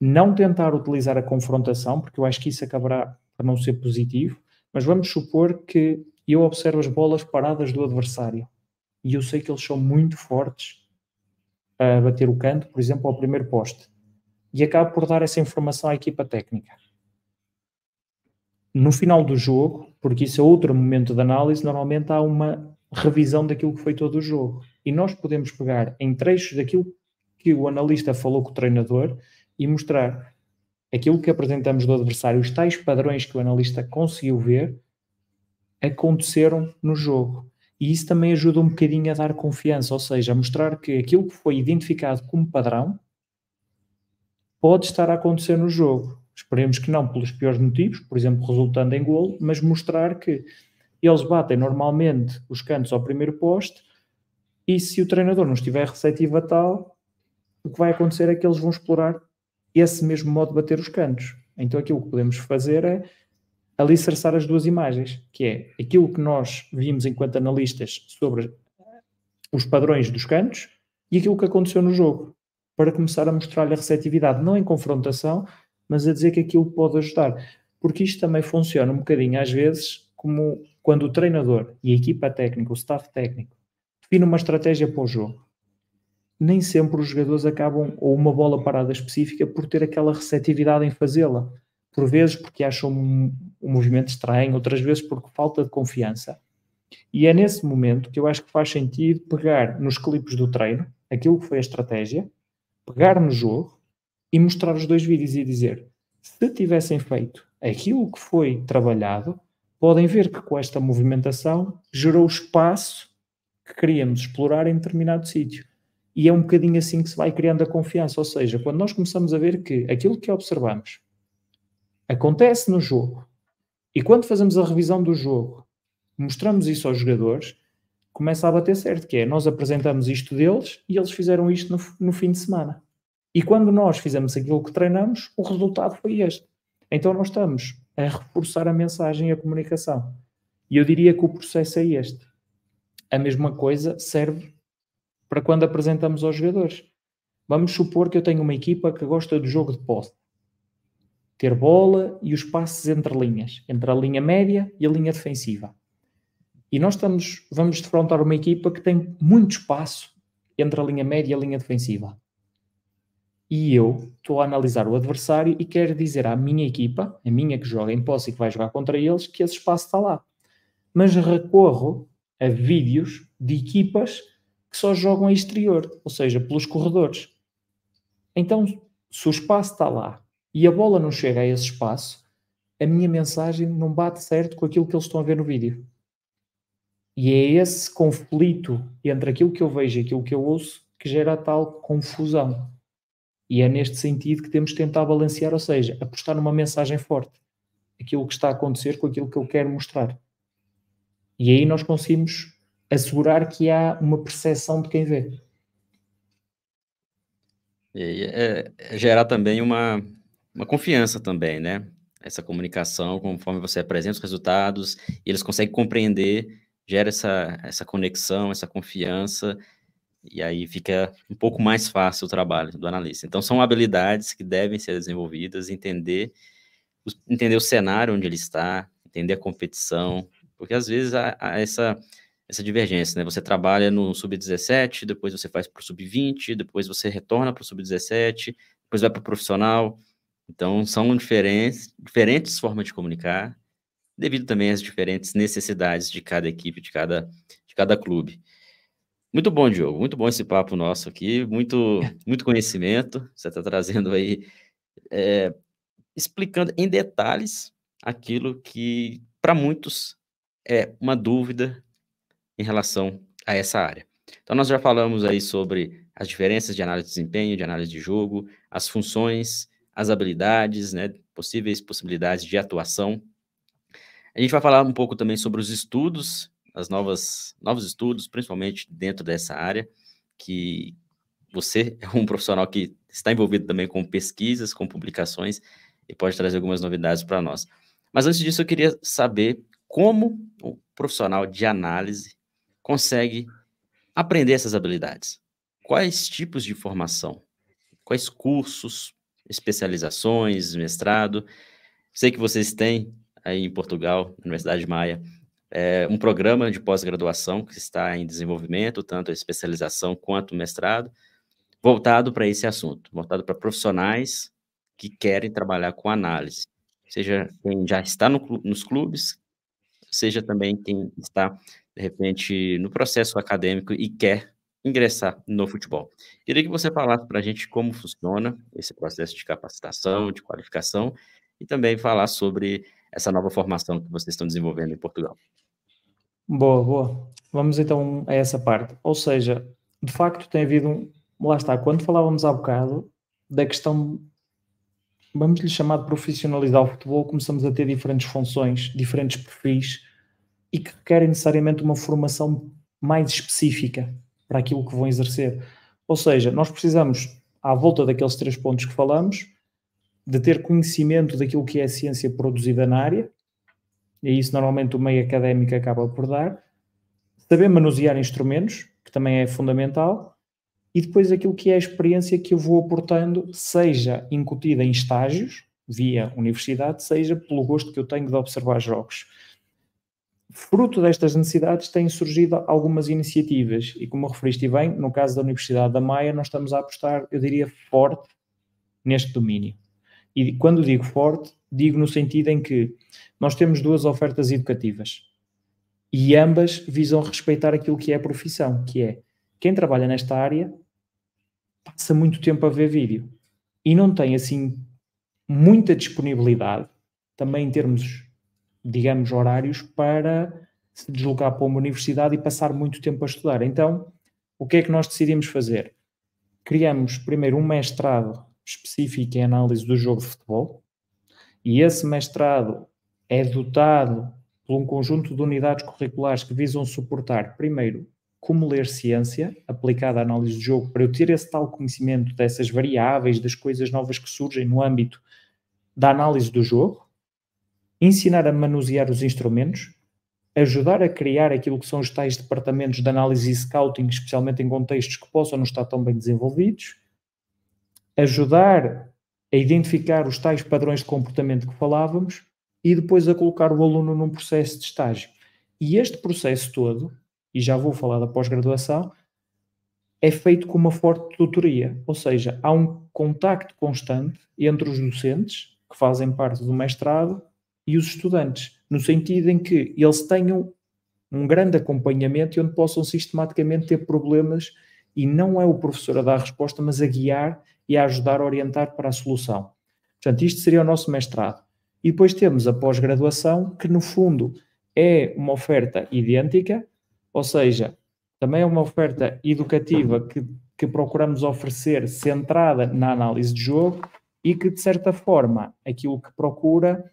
não tentar utilizar a confrontação, porque eu acho que isso acabará por não ser positivo, mas vamos supor que eu observo as bolas paradas do adversário e eu sei que eles são muito fortes a bater o canto, por exemplo, ao primeiro poste. E acabo por dar essa informação à equipa técnica. No final do jogo, porque isso é outro momento de análise, normalmente há uma revisão daquilo que foi todo o jogo. E nós podemos pegar em trechos daquilo que o analista falou com o treinador e mostrar aquilo que apresentamos do adversário, os tais padrões que o analista conseguiu ver, aconteceram no jogo. E isso também ajuda um bocadinho a dar confiança, ou seja, a mostrar que aquilo que foi identificado como padrão pode estar a acontecer no jogo. Esperemos que não pelos piores motivos, por exemplo, resultando em golo, mas mostrar que eles batem normalmente os cantos ao primeiro poste e se o treinador não estiver receptivo a tal, o que vai acontecer é que eles vão explorar esse mesmo modo de bater os cantos. Então aquilo que podemos fazer é alicerçar as duas imagens, que é aquilo que nós vimos enquanto analistas sobre os padrões dos cantos e aquilo que aconteceu no jogo, para começar a mostrar-lhe a receptividade, não em confrontação, mas a dizer que aquilo pode ajudar. Porque isto também funciona um bocadinho, às vezes, como quando o treinador e a equipa técnica, o staff técnico, define uma estratégia para o jogo nem sempre os jogadores acabam, ou uma bola parada específica, por ter aquela receptividade em fazê-la. Por vezes porque acham um, um movimento estranho, outras vezes porque falta de confiança. E é nesse momento que eu acho que faz sentido pegar nos clipes do treino, aquilo que foi a estratégia, pegar no jogo e mostrar os dois vídeos e dizer: se tivessem feito aquilo que foi trabalhado, podem ver que com esta movimentação gerou o espaço que queríamos explorar em determinado sítio. E é um bocadinho assim que se vai criando a confiança. Ou seja, quando nós começamos a ver que aquilo que observamos acontece no jogo, e quando fazemos a revisão do jogo, mostramos isso aos jogadores, começa a bater certo, que é nós apresentamos isto deles e eles fizeram isto no, no fim de semana. E quando nós fizemos aquilo que treinamos, o resultado foi este. Então nós estamos a reforçar a mensagem e a comunicação. E eu diria que o processo é este. A mesma coisa serve para quando apresentamos aos jogadores. Vamos supor que eu tenho uma equipa que gosta do jogo de posse. Ter bola e os passes entre linhas, entre a linha média e a linha defensiva. E nós estamos, vamos defrontar uma equipa que tem muito espaço entre a linha média e a linha defensiva. E eu estou a analisar o adversário e quero dizer à minha equipa, a minha que joga em posse e que vai jogar contra eles, que esse espaço está lá. Mas recorro a vídeos de equipas que só jogam a exterior, ou seja, pelos corredores. Então, se o espaço está lá e a bola não chega a esse espaço, a minha mensagem não bate certo com aquilo que eles estão a ver no vídeo. E é esse conflito entre aquilo que eu vejo e aquilo que eu ouço que gera tal confusão. E é neste sentido que temos de tentar balancear, ou seja, apostar numa mensagem forte. Aquilo que está a acontecer com aquilo que eu quero mostrar. E aí nós conseguimos assegurar que há uma percepção de quem vê. E, é, é, gerar também uma, uma confiança também, né? Essa comunicação, conforme você apresenta os resultados, e eles conseguem compreender, gera essa, essa conexão, essa confiança, e aí fica um pouco mais fácil o trabalho do analista. Então, são habilidades que devem ser desenvolvidas, entender, entender o cenário onde ele está, entender a competição, porque às vezes há, há essa essa divergência, né? Você trabalha no sub-17, depois você faz para o sub-20, depois você retorna para o sub-17, depois vai para o profissional. Então, são diferentes, diferentes formas de comunicar, devido também às diferentes necessidades de cada equipe, de cada, de cada clube. Muito bom, Diogo. Muito bom esse papo nosso aqui. Muito, muito conhecimento. Você está trazendo aí, é, explicando em detalhes aquilo que, para muitos, é uma dúvida, em relação a essa área. Então, nós já falamos aí sobre as diferenças de análise de desempenho, de análise de jogo, as funções, as habilidades, né, possíveis possibilidades de atuação. A gente vai falar um pouco também sobre os estudos, as novas novos estudos, principalmente dentro dessa área, que você é um profissional que está envolvido também com pesquisas, com publicações e pode trazer algumas novidades para nós. Mas antes disso, eu queria saber como o profissional de análise consegue aprender essas habilidades? Quais tipos de formação? Quais cursos, especializações, mestrado? Sei que vocês têm aí em Portugal, na Universidade Maia, é um programa de pós-graduação que está em desenvolvimento, tanto a especialização quanto o mestrado, voltado para esse assunto, voltado para profissionais que querem trabalhar com análise, seja quem já está no, nos clubes, seja também quem está de repente, no processo acadêmico e quer ingressar no futebol. Queria que você falasse para a gente como funciona esse processo de capacitação, de qualificação, e também falar sobre essa nova formação que vocês estão desenvolvendo em Portugal. Boa, boa. Vamos então a essa parte. Ou seja, de facto tem havido um. Lá está, quando falávamos há bocado da questão, vamos lhe chamar de profissionalizar o futebol, começamos a ter diferentes funções, diferentes perfis e que requerem necessariamente uma formação mais específica para aquilo que vão exercer. Ou seja, nós precisamos, à volta daqueles três pontos que falamos, de ter conhecimento daquilo que é a ciência produzida na área, e é isso normalmente o meio académico acaba por dar, saber manusear instrumentos, que também é fundamental, e depois aquilo que é a experiência que eu vou aportando, seja incutida em estágios, via universidade, seja pelo gosto que eu tenho de observar jogos fruto destas necessidades têm surgido algumas iniciativas e como referiste bem, no caso da Universidade da Maia, nós estamos a apostar, eu diria, forte neste domínio. E quando digo forte, digo no sentido em que nós temos duas ofertas educativas e ambas visam respeitar aquilo que é a profissão, que é quem trabalha nesta área passa muito tempo a ver vídeo e não tem assim muita disponibilidade também em termos digamos, horários para se deslocar para uma universidade e passar muito tempo a estudar. Então, o que é que nós decidimos fazer? Criamos primeiro um mestrado específico em análise do jogo de futebol, e esse mestrado é dotado por um conjunto de unidades curriculares que visam suportar, primeiro, como ler ciência aplicada à análise de jogo, para eu ter esse tal conhecimento dessas variáveis, das coisas novas que surgem no âmbito da análise do jogo, ensinar a manusear os instrumentos, ajudar a criar aquilo que são os tais departamentos de análise e scouting, especialmente em contextos que possam não estar tão bem desenvolvidos, ajudar a identificar os tais padrões de comportamento que falávamos e depois a colocar o aluno num processo de estágio. E este processo todo, e já vou falar da pós-graduação, é feito com uma forte tutoria, ou seja, há um contacto constante entre os docentes que fazem parte do mestrado e os estudantes, no sentido em que eles tenham um grande acompanhamento e onde possam sistematicamente ter problemas e não é o professor a dar a resposta, mas a guiar e a ajudar a orientar para a solução. Portanto, isto seria o nosso mestrado. E depois temos a pós-graduação, que no fundo é uma oferta idêntica, ou seja, também é uma oferta educativa que, que procuramos oferecer centrada na análise de jogo e que, de certa forma, aquilo que procura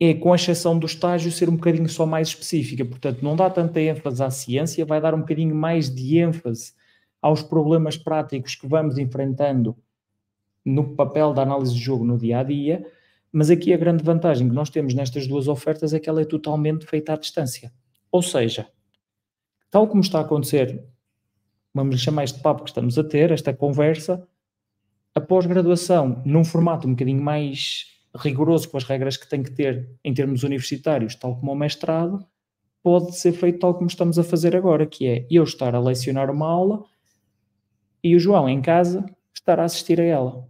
é, com exceção do estágio, ser um bocadinho só mais específica. Portanto, não dá tanta ênfase à ciência, vai dar um bocadinho mais de ênfase aos problemas práticos que vamos enfrentando no papel da análise de jogo no dia a dia. Mas aqui a grande vantagem que nós temos nestas duas ofertas é que ela é totalmente feita à distância. Ou seja, tal como está a acontecer, vamos lhe chamar este papo que estamos a ter, esta conversa, a pós-graduação, num formato um bocadinho mais rigoroso com as regras que tem que ter em termos universitários, tal como o mestrado, pode ser feito tal como estamos a fazer agora, que é eu estar a lecionar uma aula e o João em casa estar a assistir a ela.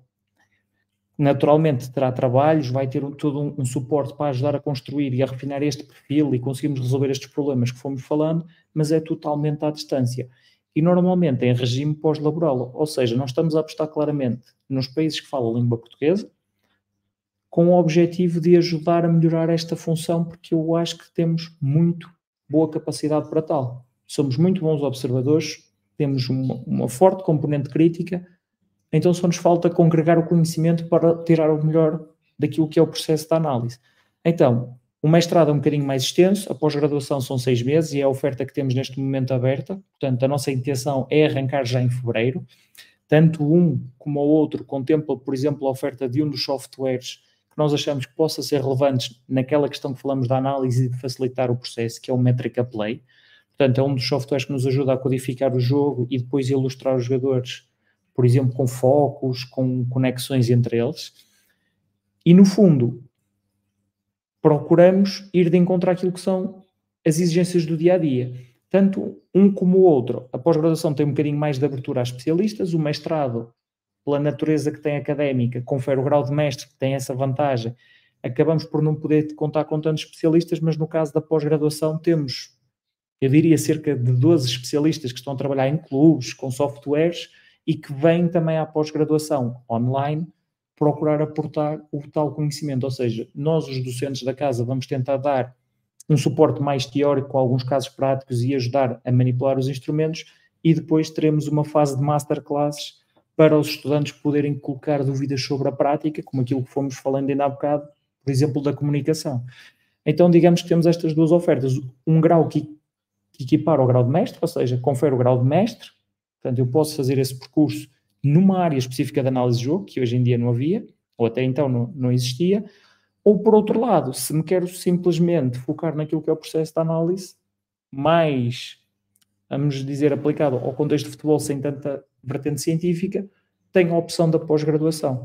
Naturalmente terá trabalhos, vai ter um, todo um, um suporte para ajudar a construir e a refinar este perfil e conseguimos resolver estes problemas que fomos falando, mas é totalmente à distância. E normalmente é em regime pós-laboral, ou seja, nós estamos a apostar claramente nos países que falam a língua portuguesa, com o objetivo de ajudar a melhorar esta função, porque eu acho que temos muito boa capacidade para tal. Somos muito bons observadores, temos uma, uma forte componente crítica, então só nos falta congregar o conhecimento para tirar o melhor daquilo que é o processo da análise. Então, o mestrado é um bocadinho mais extenso, a pós-graduação são seis meses e é a oferta que temos neste momento aberta. Portanto, a nossa intenção é arrancar já em fevereiro. Tanto um como o outro contempla, por exemplo, a oferta de um dos softwares nós achamos que possa ser relevante naquela questão que falamos da análise e de facilitar o processo, que é o Metrica Play. Portanto, é um dos softwares que nos ajuda a codificar o jogo e depois ilustrar os jogadores, por exemplo, com focos, com conexões entre eles. E, no fundo, procuramos ir de encontro àquilo que são as exigências do dia a dia. Tanto um como o outro. A pós-graduação tem um bocadinho mais de abertura a especialistas, o mestrado pela natureza que tem académica, confere o grau de mestre, que tem essa vantagem. Acabamos por não poder contar com tantos especialistas, mas no caso da pós-graduação temos, eu diria, cerca de 12 especialistas que estão a trabalhar em clubes, com softwares e que vêm também à pós-graduação online procurar aportar o tal conhecimento. Ou seja, nós, os docentes da casa, vamos tentar dar um suporte mais teórico, com alguns casos práticos e ajudar a manipular os instrumentos, e depois teremos uma fase de masterclasses para os estudantes poderem colocar dúvidas sobre a prática, como aquilo que fomos falando ainda há bocado, por exemplo, da comunicação. Então, digamos que temos estas duas ofertas: um grau que, que equipara ao grau de mestre, ou seja, confere o grau de mestre, portanto, eu posso fazer esse percurso numa área específica de análise de jogo, que hoje em dia não havia, ou até então não, não existia, ou por outro lado, se me quero simplesmente focar naquilo que é o processo de análise, mais vamos dizer, aplicado ao contexto de futebol sem tanta vertente científica, tem a opção da pós-graduação.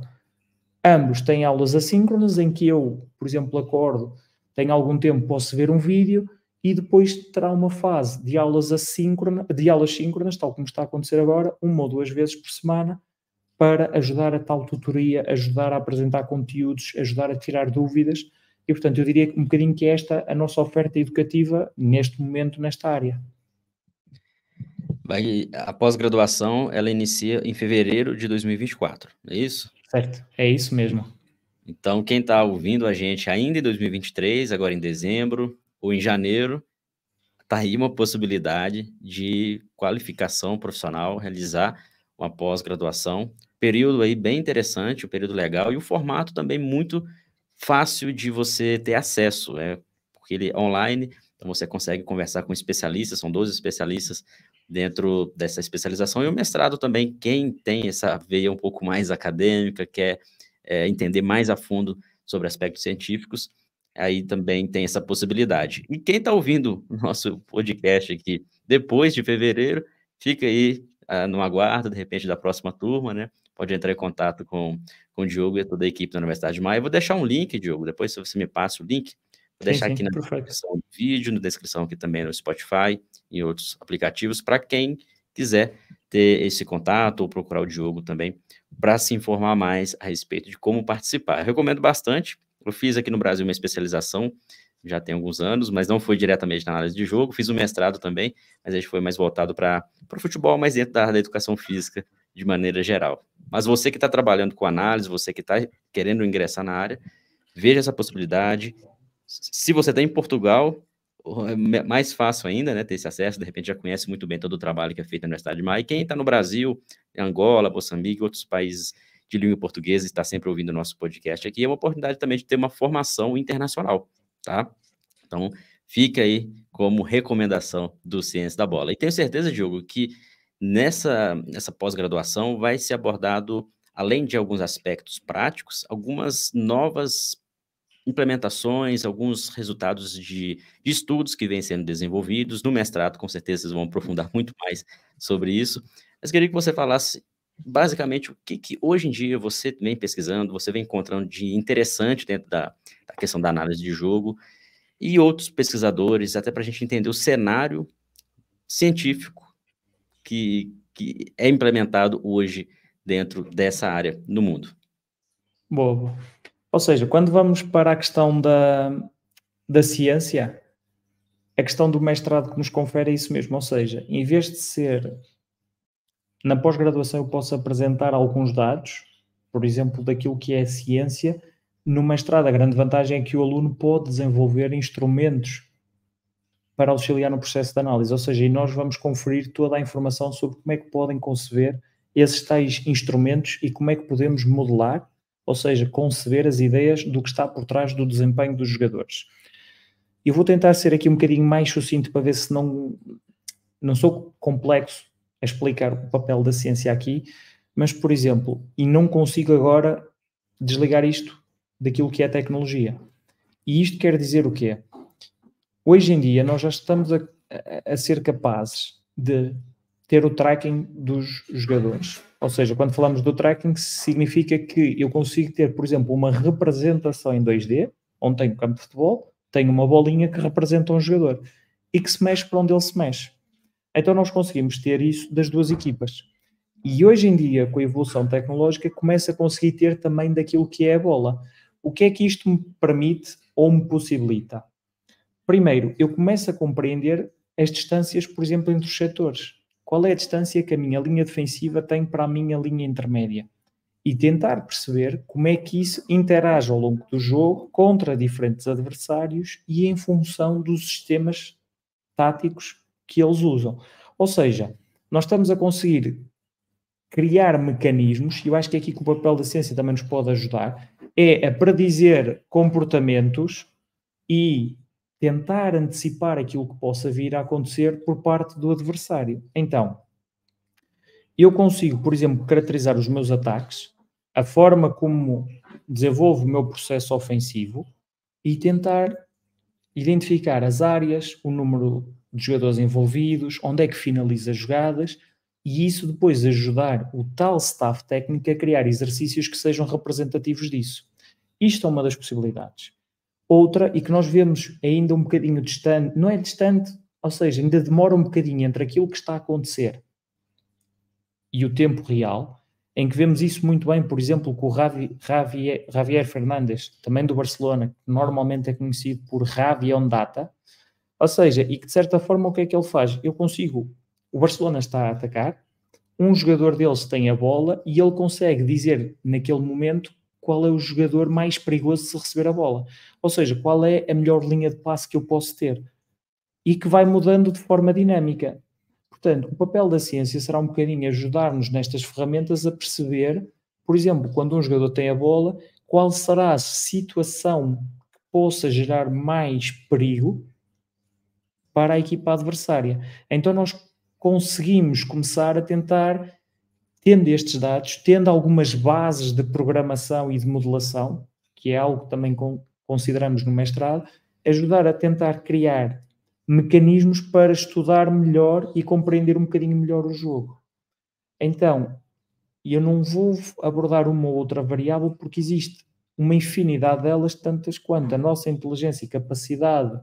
Ambos têm aulas assíncronas, em que eu, por exemplo, acordo, tenho algum tempo, posso ver um vídeo, e depois terá uma fase de aulas assíncronas, de aulas síncronas, tal como está a acontecer agora, uma ou duas vezes por semana, para ajudar a tal tutoria, ajudar a apresentar conteúdos, ajudar a tirar dúvidas. E, portanto, eu diria um bocadinho que é esta é a nossa oferta educativa neste momento, nesta área. Vai, a pós-graduação, ela inicia em fevereiro de 2024, é isso? Certo, é isso mesmo. Então, quem está ouvindo a gente ainda em 2023, agora em dezembro ou em janeiro, está aí uma possibilidade de qualificação profissional, realizar uma pós-graduação. Período aí bem interessante, o um período legal e o um formato também muito fácil de você ter acesso, é, porque ele é online, então você consegue conversar com especialistas, são 12 especialistas dentro dessa especialização e o mestrado também. Quem tem essa veia um pouco mais acadêmica, quer é, entender mais a fundo sobre aspectos científicos, aí também tem essa possibilidade. E quem está ouvindo nosso podcast aqui depois de fevereiro, fica aí ah, no aguardo, de repente, da próxima turma, né? Pode entrar em contato com, com o Diogo e toda a equipe da Universidade de Maia. Eu vou deixar um link, Diogo, depois se você me passa o link, deixar sim, aqui na perfeito. descrição do vídeo, na descrição aqui também no Spotify e outros aplicativos, para quem quiser ter esse contato ou procurar o Diogo também para se informar mais a respeito de como participar. Eu recomendo bastante. Eu fiz aqui no Brasil uma especialização já tem alguns anos, mas não foi diretamente na análise de jogo. Fiz um mestrado também, mas a gente foi mais voltado para o futebol, mas dentro da, da educação física de maneira geral. Mas você que está trabalhando com análise, você que está querendo ingressar na área, veja essa possibilidade, se você está em Portugal, é mais fácil ainda, né, ter esse acesso, de repente já conhece muito bem todo o trabalho que é feito na Universidade de Maia. e quem está no Brasil, Angola, Moçambique, outros países de língua portuguesa, está sempre ouvindo o nosso podcast aqui, é uma oportunidade também de ter uma formação internacional, tá? Então, fica aí como recomendação do Ciência da Bola. E tenho certeza, Diogo, que nessa, nessa pós-graduação vai ser abordado, além de alguns aspectos práticos, algumas novas implementações, alguns resultados de, de estudos que vêm sendo desenvolvidos. No mestrado, com certeza, vocês vão aprofundar muito mais sobre isso. Mas queria que você falasse basicamente o que, que, hoje em dia você vem pesquisando, você vem encontrando de interessante dentro da, da questão da análise de jogo e outros pesquisadores, até para a gente entender o cenário científico que, que é implementado hoje dentro dessa área no mundo. Boa. Ou seja, quando vamos para a questão da, da ciência, a questão do mestrado que nos confere é isso mesmo. Ou seja, em vez de ser na pós-graduação, eu posso apresentar alguns dados, por exemplo, daquilo que é ciência. No mestrado, a grande vantagem é que o aluno pode desenvolver instrumentos para auxiliar no processo de análise, ou seja, e nós vamos conferir toda a informação sobre como é que podem conceber esses tais instrumentos e como é que podemos modelar ou seja, conceber as ideias do que está por trás do desempenho dos jogadores. Eu vou tentar ser aqui um bocadinho mais sucinto para ver se não, não sou complexo a explicar o papel da ciência aqui, mas, por exemplo, e não consigo agora desligar isto daquilo que é tecnologia. E isto quer dizer o quê? Hoje em dia nós já estamos a, a ser capazes de ter o tracking dos jogadores ou seja, quando falamos do tracking, significa que eu consigo ter, por exemplo, uma representação em 2D, onde tenho campo de futebol, tenho uma bolinha que representa um jogador e que se mexe para onde ele se mexe. Então nós conseguimos ter isso das duas equipas. E hoje em dia, com a evolução tecnológica, começa a conseguir ter também daquilo que é a bola. O que é que isto me permite ou me possibilita? Primeiro, eu começo a compreender as distâncias, por exemplo, entre os setores qual é a distância que a minha linha defensiva tem para a minha linha intermédia e tentar perceber como é que isso interage ao longo do jogo contra diferentes adversários e em função dos sistemas táticos que eles usam. Ou seja, nós estamos a conseguir criar mecanismos, e eu acho que é aqui que o papel da ciência também nos pode ajudar, é a predizer comportamentos e tentar antecipar aquilo que possa vir a acontecer por parte do adversário. Então, eu consigo, por exemplo, caracterizar os meus ataques, a forma como desenvolvo o meu processo ofensivo e tentar identificar as áreas, o número de jogadores envolvidos, onde é que finaliza as jogadas e isso depois ajudar o tal staff técnico a criar exercícios que sejam representativos disso. Isto é uma das possibilidades outra e que nós vemos ainda um bocadinho distante, não é distante, ou seja, ainda demora um bocadinho entre aquilo que está a acontecer e o tempo real, em que vemos isso muito bem, por exemplo, com o Javi, Javier, Javier Fernandes, também do Barcelona, que normalmente é conhecido por Ravi on Data, ou seja, e que de certa forma o que é que ele faz? Eu consigo, o Barcelona está a atacar, um jogador deles tem a bola e ele consegue dizer naquele momento qual é o jogador mais perigoso se receber a bola. Ou seja, qual é a melhor linha de passe que eu posso ter. E que vai mudando de forma dinâmica. Portanto, o papel da ciência será um bocadinho ajudar-nos nestas ferramentas a perceber, por exemplo, quando um jogador tem a bola, qual será a situação que possa gerar mais perigo para a equipa adversária. Então, nós conseguimos começar a tentar tendo estes dados, tendo algumas bases de programação e de modelação, que é algo que também consideramos no mestrado, ajudar a tentar criar mecanismos para estudar melhor e compreender um bocadinho melhor o jogo. Então, eu não vou abordar uma ou outra variável porque existe uma infinidade delas, tantas quanto a nossa inteligência e capacidade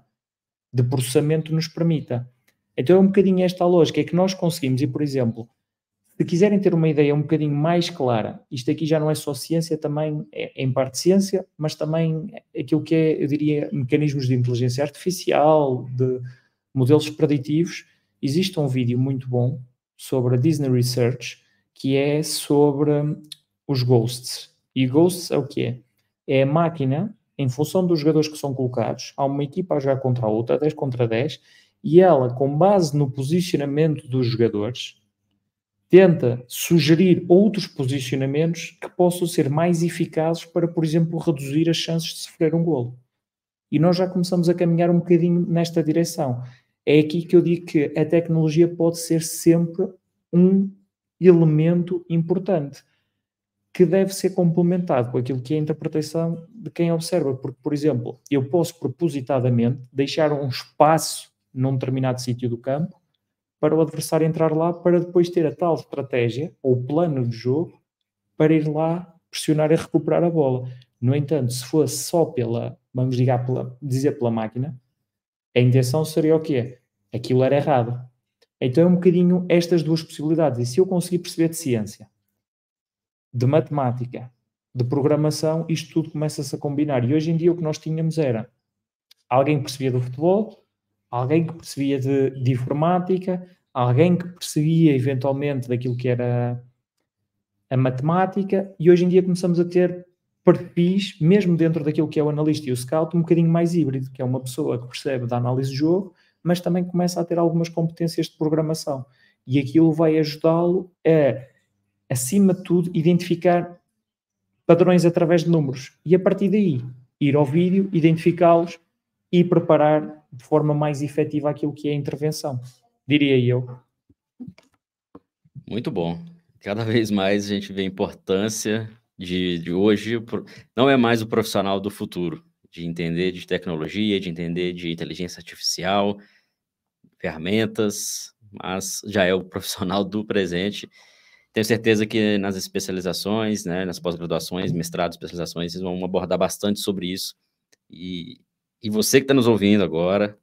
de processamento nos permita. Então é um bocadinho esta a lógica, é que nós conseguimos, e por exemplo, se quiserem ter uma ideia um bocadinho mais clara, isto aqui já não é só ciência, também é, é em parte ciência, mas também aquilo que é, eu diria, mecanismos de inteligência artificial, de modelos preditivos. Existe um vídeo muito bom sobre a Disney Research que é sobre hum, os ghosts. E ghosts é o que é? É a máquina, em função dos jogadores que são colocados, há uma equipa a jogar contra a outra, 10 contra 10, e ela, com base no posicionamento dos jogadores, tenta sugerir outros posicionamentos que possam ser mais eficazes para, por exemplo, reduzir as chances de sofrer um golo. E nós já começamos a caminhar um bocadinho nesta direção. É aqui que eu digo que a tecnologia pode ser sempre um elemento importante que deve ser complementado com aquilo que é a interpretação de quem observa, porque, por exemplo, eu posso propositadamente deixar um espaço num determinado sítio do campo para o adversário entrar lá para depois ter a tal estratégia ou plano de jogo para ir lá pressionar e recuperar a bola. No entanto, se fosse só pela, vamos ligar pela, dizer pela máquina, a intenção seria o quê? Aquilo era errado. Então é um bocadinho estas duas possibilidades. E se eu conseguir perceber de ciência, de matemática, de programação, isto tudo começa-se a combinar. E hoje em dia o que nós tínhamos era alguém que percebia do futebol, alguém que percebia de, de informática, alguém que percebia eventualmente daquilo que era a matemática, e hoje em dia começamos a ter perfis, mesmo dentro daquilo que é o analista e o scout, um bocadinho mais híbrido, que é uma pessoa que percebe da análise de jogo, mas também começa a ter algumas competências de programação. E aquilo vai ajudá-lo a, acima de tudo, identificar padrões através de números. E a partir daí, ir ao vídeo, identificá-los e preparar de forma mais efetiva aquilo que é a intervenção, diria eu. Muito bom. Cada vez mais a gente vê a importância de, de hoje, não é mais o profissional do futuro, de entender de tecnologia, de entender de inteligência artificial, ferramentas, mas já é o profissional do presente. Tenho certeza que nas especializações, né, nas pós-graduações, mestrados, especializações, vocês vão abordar bastante sobre isso e e você que está nos ouvindo agora,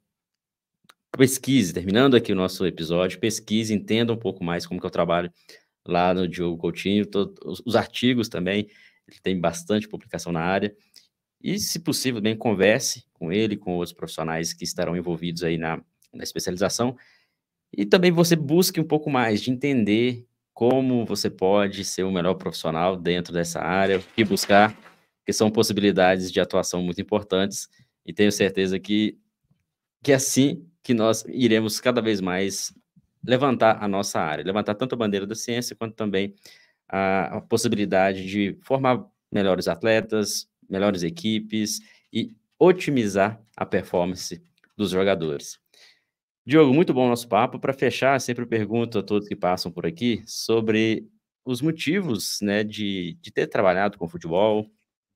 pesquise, terminando aqui o nosso episódio, pesquise, entenda um pouco mais como que é o trabalho lá no Diogo Coutinho, todos, os artigos também, ele tem bastante publicação na área. E, se possível, também converse com ele, com outros profissionais que estarão envolvidos aí na, na especialização. E também você busque um pouco mais de entender como você pode ser o melhor profissional dentro dessa área, o que buscar, que são possibilidades de atuação muito importantes e tenho certeza que, que é assim que nós iremos cada vez mais levantar a nossa área, levantar tanto a bandeira da ciência quanto também a, a possibilidade de formar melhores atletas, melhores equipes e otimizar a performance dos jogadores. Diogo, muito bom nosso papo. Para fechar, sempre pergunto a todos que passam por aqui sobre os motivos né, de, de ter trabalhado com futebol,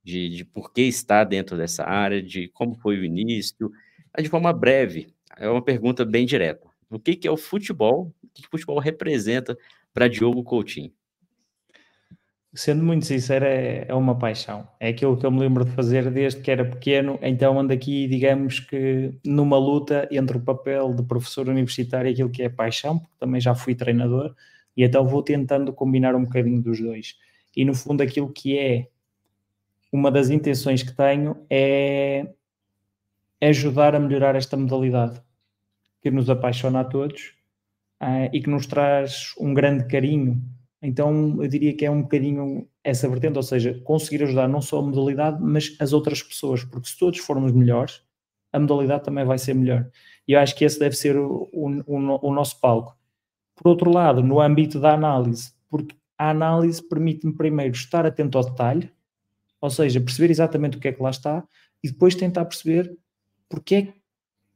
de, de por que está dentro dessa área, de como foi o início, de forma breve. É uma pergunta bem direta. O que, que é o futebol? O que, que o futebol representa para Diogo Coutinho? Sendo muito sincero, é, é uma paixão. É aquilo que eu me lembro de fazer desde que era pequeno, então ando aqui, digamos que, numa luta entre o papel de professor universitário e aquilo que é paixão, porque também já fui treinador, e então vou tentando combinar um bocadinho dos dois. E no fundo, aquilo que é uma das intenções que tenho é ajudar a melhorar esta modalidade que nos apaixona a todos uh, e que nos traz um grande carinho. Então, eu diria que é um bocadinho essa vertente, ou seja, conseguir ajudar não só a modalidade, mas as outras pessoas, porque se todos formos melhores, a modalidade também vai ser melhor. E eu acho que esse deve ser o, o, o nosso palco. Por outro lado, no âmbito da análise, porque a análise permite-me primeiro estar atento ao detalhe, ou seja, perceber exatamente o que é que lá está e depois tentar perceber porque é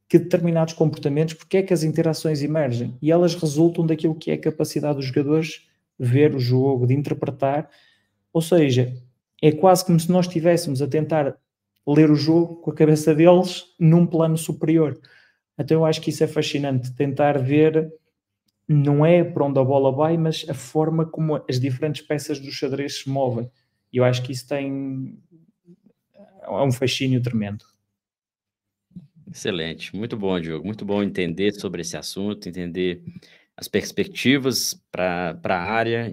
que determinados comportamentos, porque é que as interações emergem e elas resultam daquilo que é a capacidade dos jogadores de ver o jogo, de interpretar. Ou seja, é quase como se nós estivéssemos a tentar ler o jogo com a cabeça deles num plano superior. Então eu acho que isso é fascinante, tentar ver não é para onde a bola vai, mas a forma como as diferentes peças do xadrez se movem. E eu acho que isso tem. é um fascínio tremendo. Excelente, muito bom, Diogo. Muito bom entender sobre esse assunto, entender as perspectivas para a área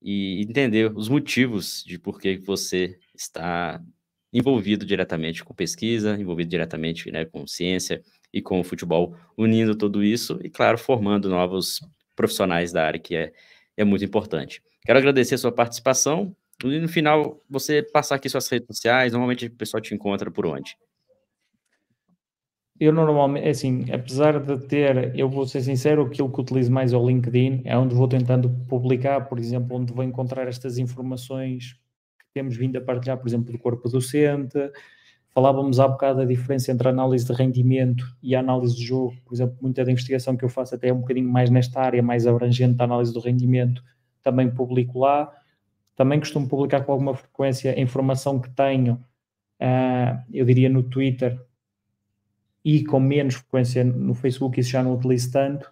e entender os motivos de por que você está envolvido diretamente com pesquisa, envolvido diretamente né, com ciência e com o futebol, unindo tudo isso e, claro, formando novos profissionais da área, que é, é muito importante. Quero agradecer a sua participação e no final, você passar aqui suas redes sociais, normalmente o pessoal te encontra por onde? Eu normalmente, é assim, apesar de ter, eu vou ser sincero, aquilo que utilizo mais é o LinkedIn, é onde vou tentando publicar, por exemplo, onde vou encontrar estas informações que temos vindo a partilhar, por exemplo, do corpo docente. Falávamos há bocado da diferença entre análise de rendimento e análise de jogo. Por exemplo, muita da investigação que eu faço até é um bocadinho mais nesta área, mais abrangente da análise do rendimento, também publico lá. Também costumo publicar com alguma frequência a informação que tenho, uh, eu diria no Twitter e com menos frequência no Facebook, isso já não utilizo tanto.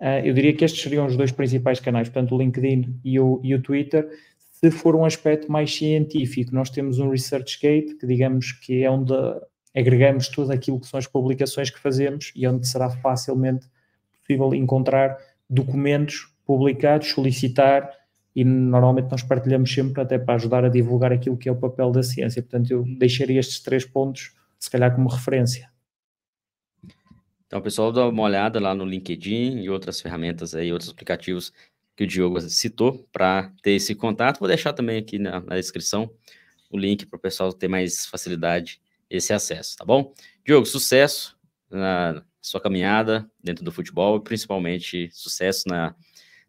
Uh, eu diria que estes seriam os dois principais canais, portanto, o LinkedIn e o, e o Twitter. Se for um aspecto mais científico, nós temos um ResearchGate, que digamos que é onde agregamos tudo aquilo que são as publicações que fazemos e onde será facilmente possível encontrar documentos publicados, solicitar e normalmente nós partilhamos sempre até para ajudar a divulgar aquilo que é o papel da ciência. Portanto, eu deixaria estes três pontos, se calhar, como referência. Então, pessoal, dá uma olhada lá no LinkedIn e outras ferramentas aí, outros aplicativos que o Diogo citou para ter esse contato. Vou deixar também aqui na, na descrição o link para o pessoal ter mais facilidade esse acesso, tá bom? Diogo, sucesso na sua caminhada dentro do futebol e principalmente sucesso na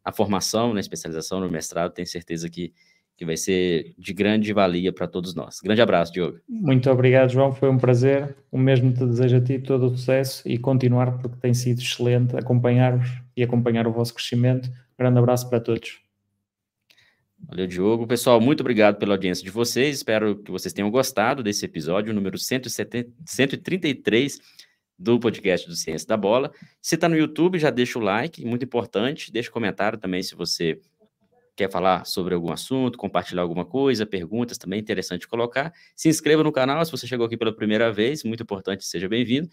a formação, na né, especialização, no mestrado, tenho certeza que, que vai ser de grande valia para todos nós. Grande abraço, Diogo. Muito obrigado, João. Foi um prazer. O mesmo te desejo a ti todo o sucesso e continuar, porque tem sido excelente acompanhar-vos e acompanhar o vosso crescimento. Grande abraço para todos. Valeu, Diogo. Pessoal, muito obrigado pela audiência de vocês. Espero que vocês tenham gostado desse episódio número 170, 133 do podcast do Ciência da Bola. Se está no YouTube, já deixa o like, muito importante. Deixa o comentário também se você quer falar sobre algum assunto, compartilhar alguma coisa, perguntas também interessante colocar. Se inscreva no canal se você chegou aqui pela primeira vez, muito importante, seja bem-vindo.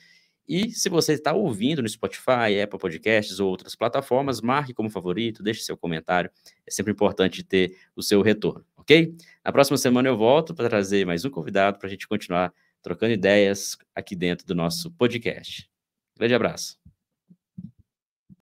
E se você está ouvindo no Spotify, Apple Podcasts ou outras plataformas, marque como favorito, deixe seu comentário. É sempre importante ter o seu retorno, ok? Na próxima semana eu volto para trazer mais um convidado para a gente continuar trocando ideias aqui dentro do nosso podcast. Grande abraço.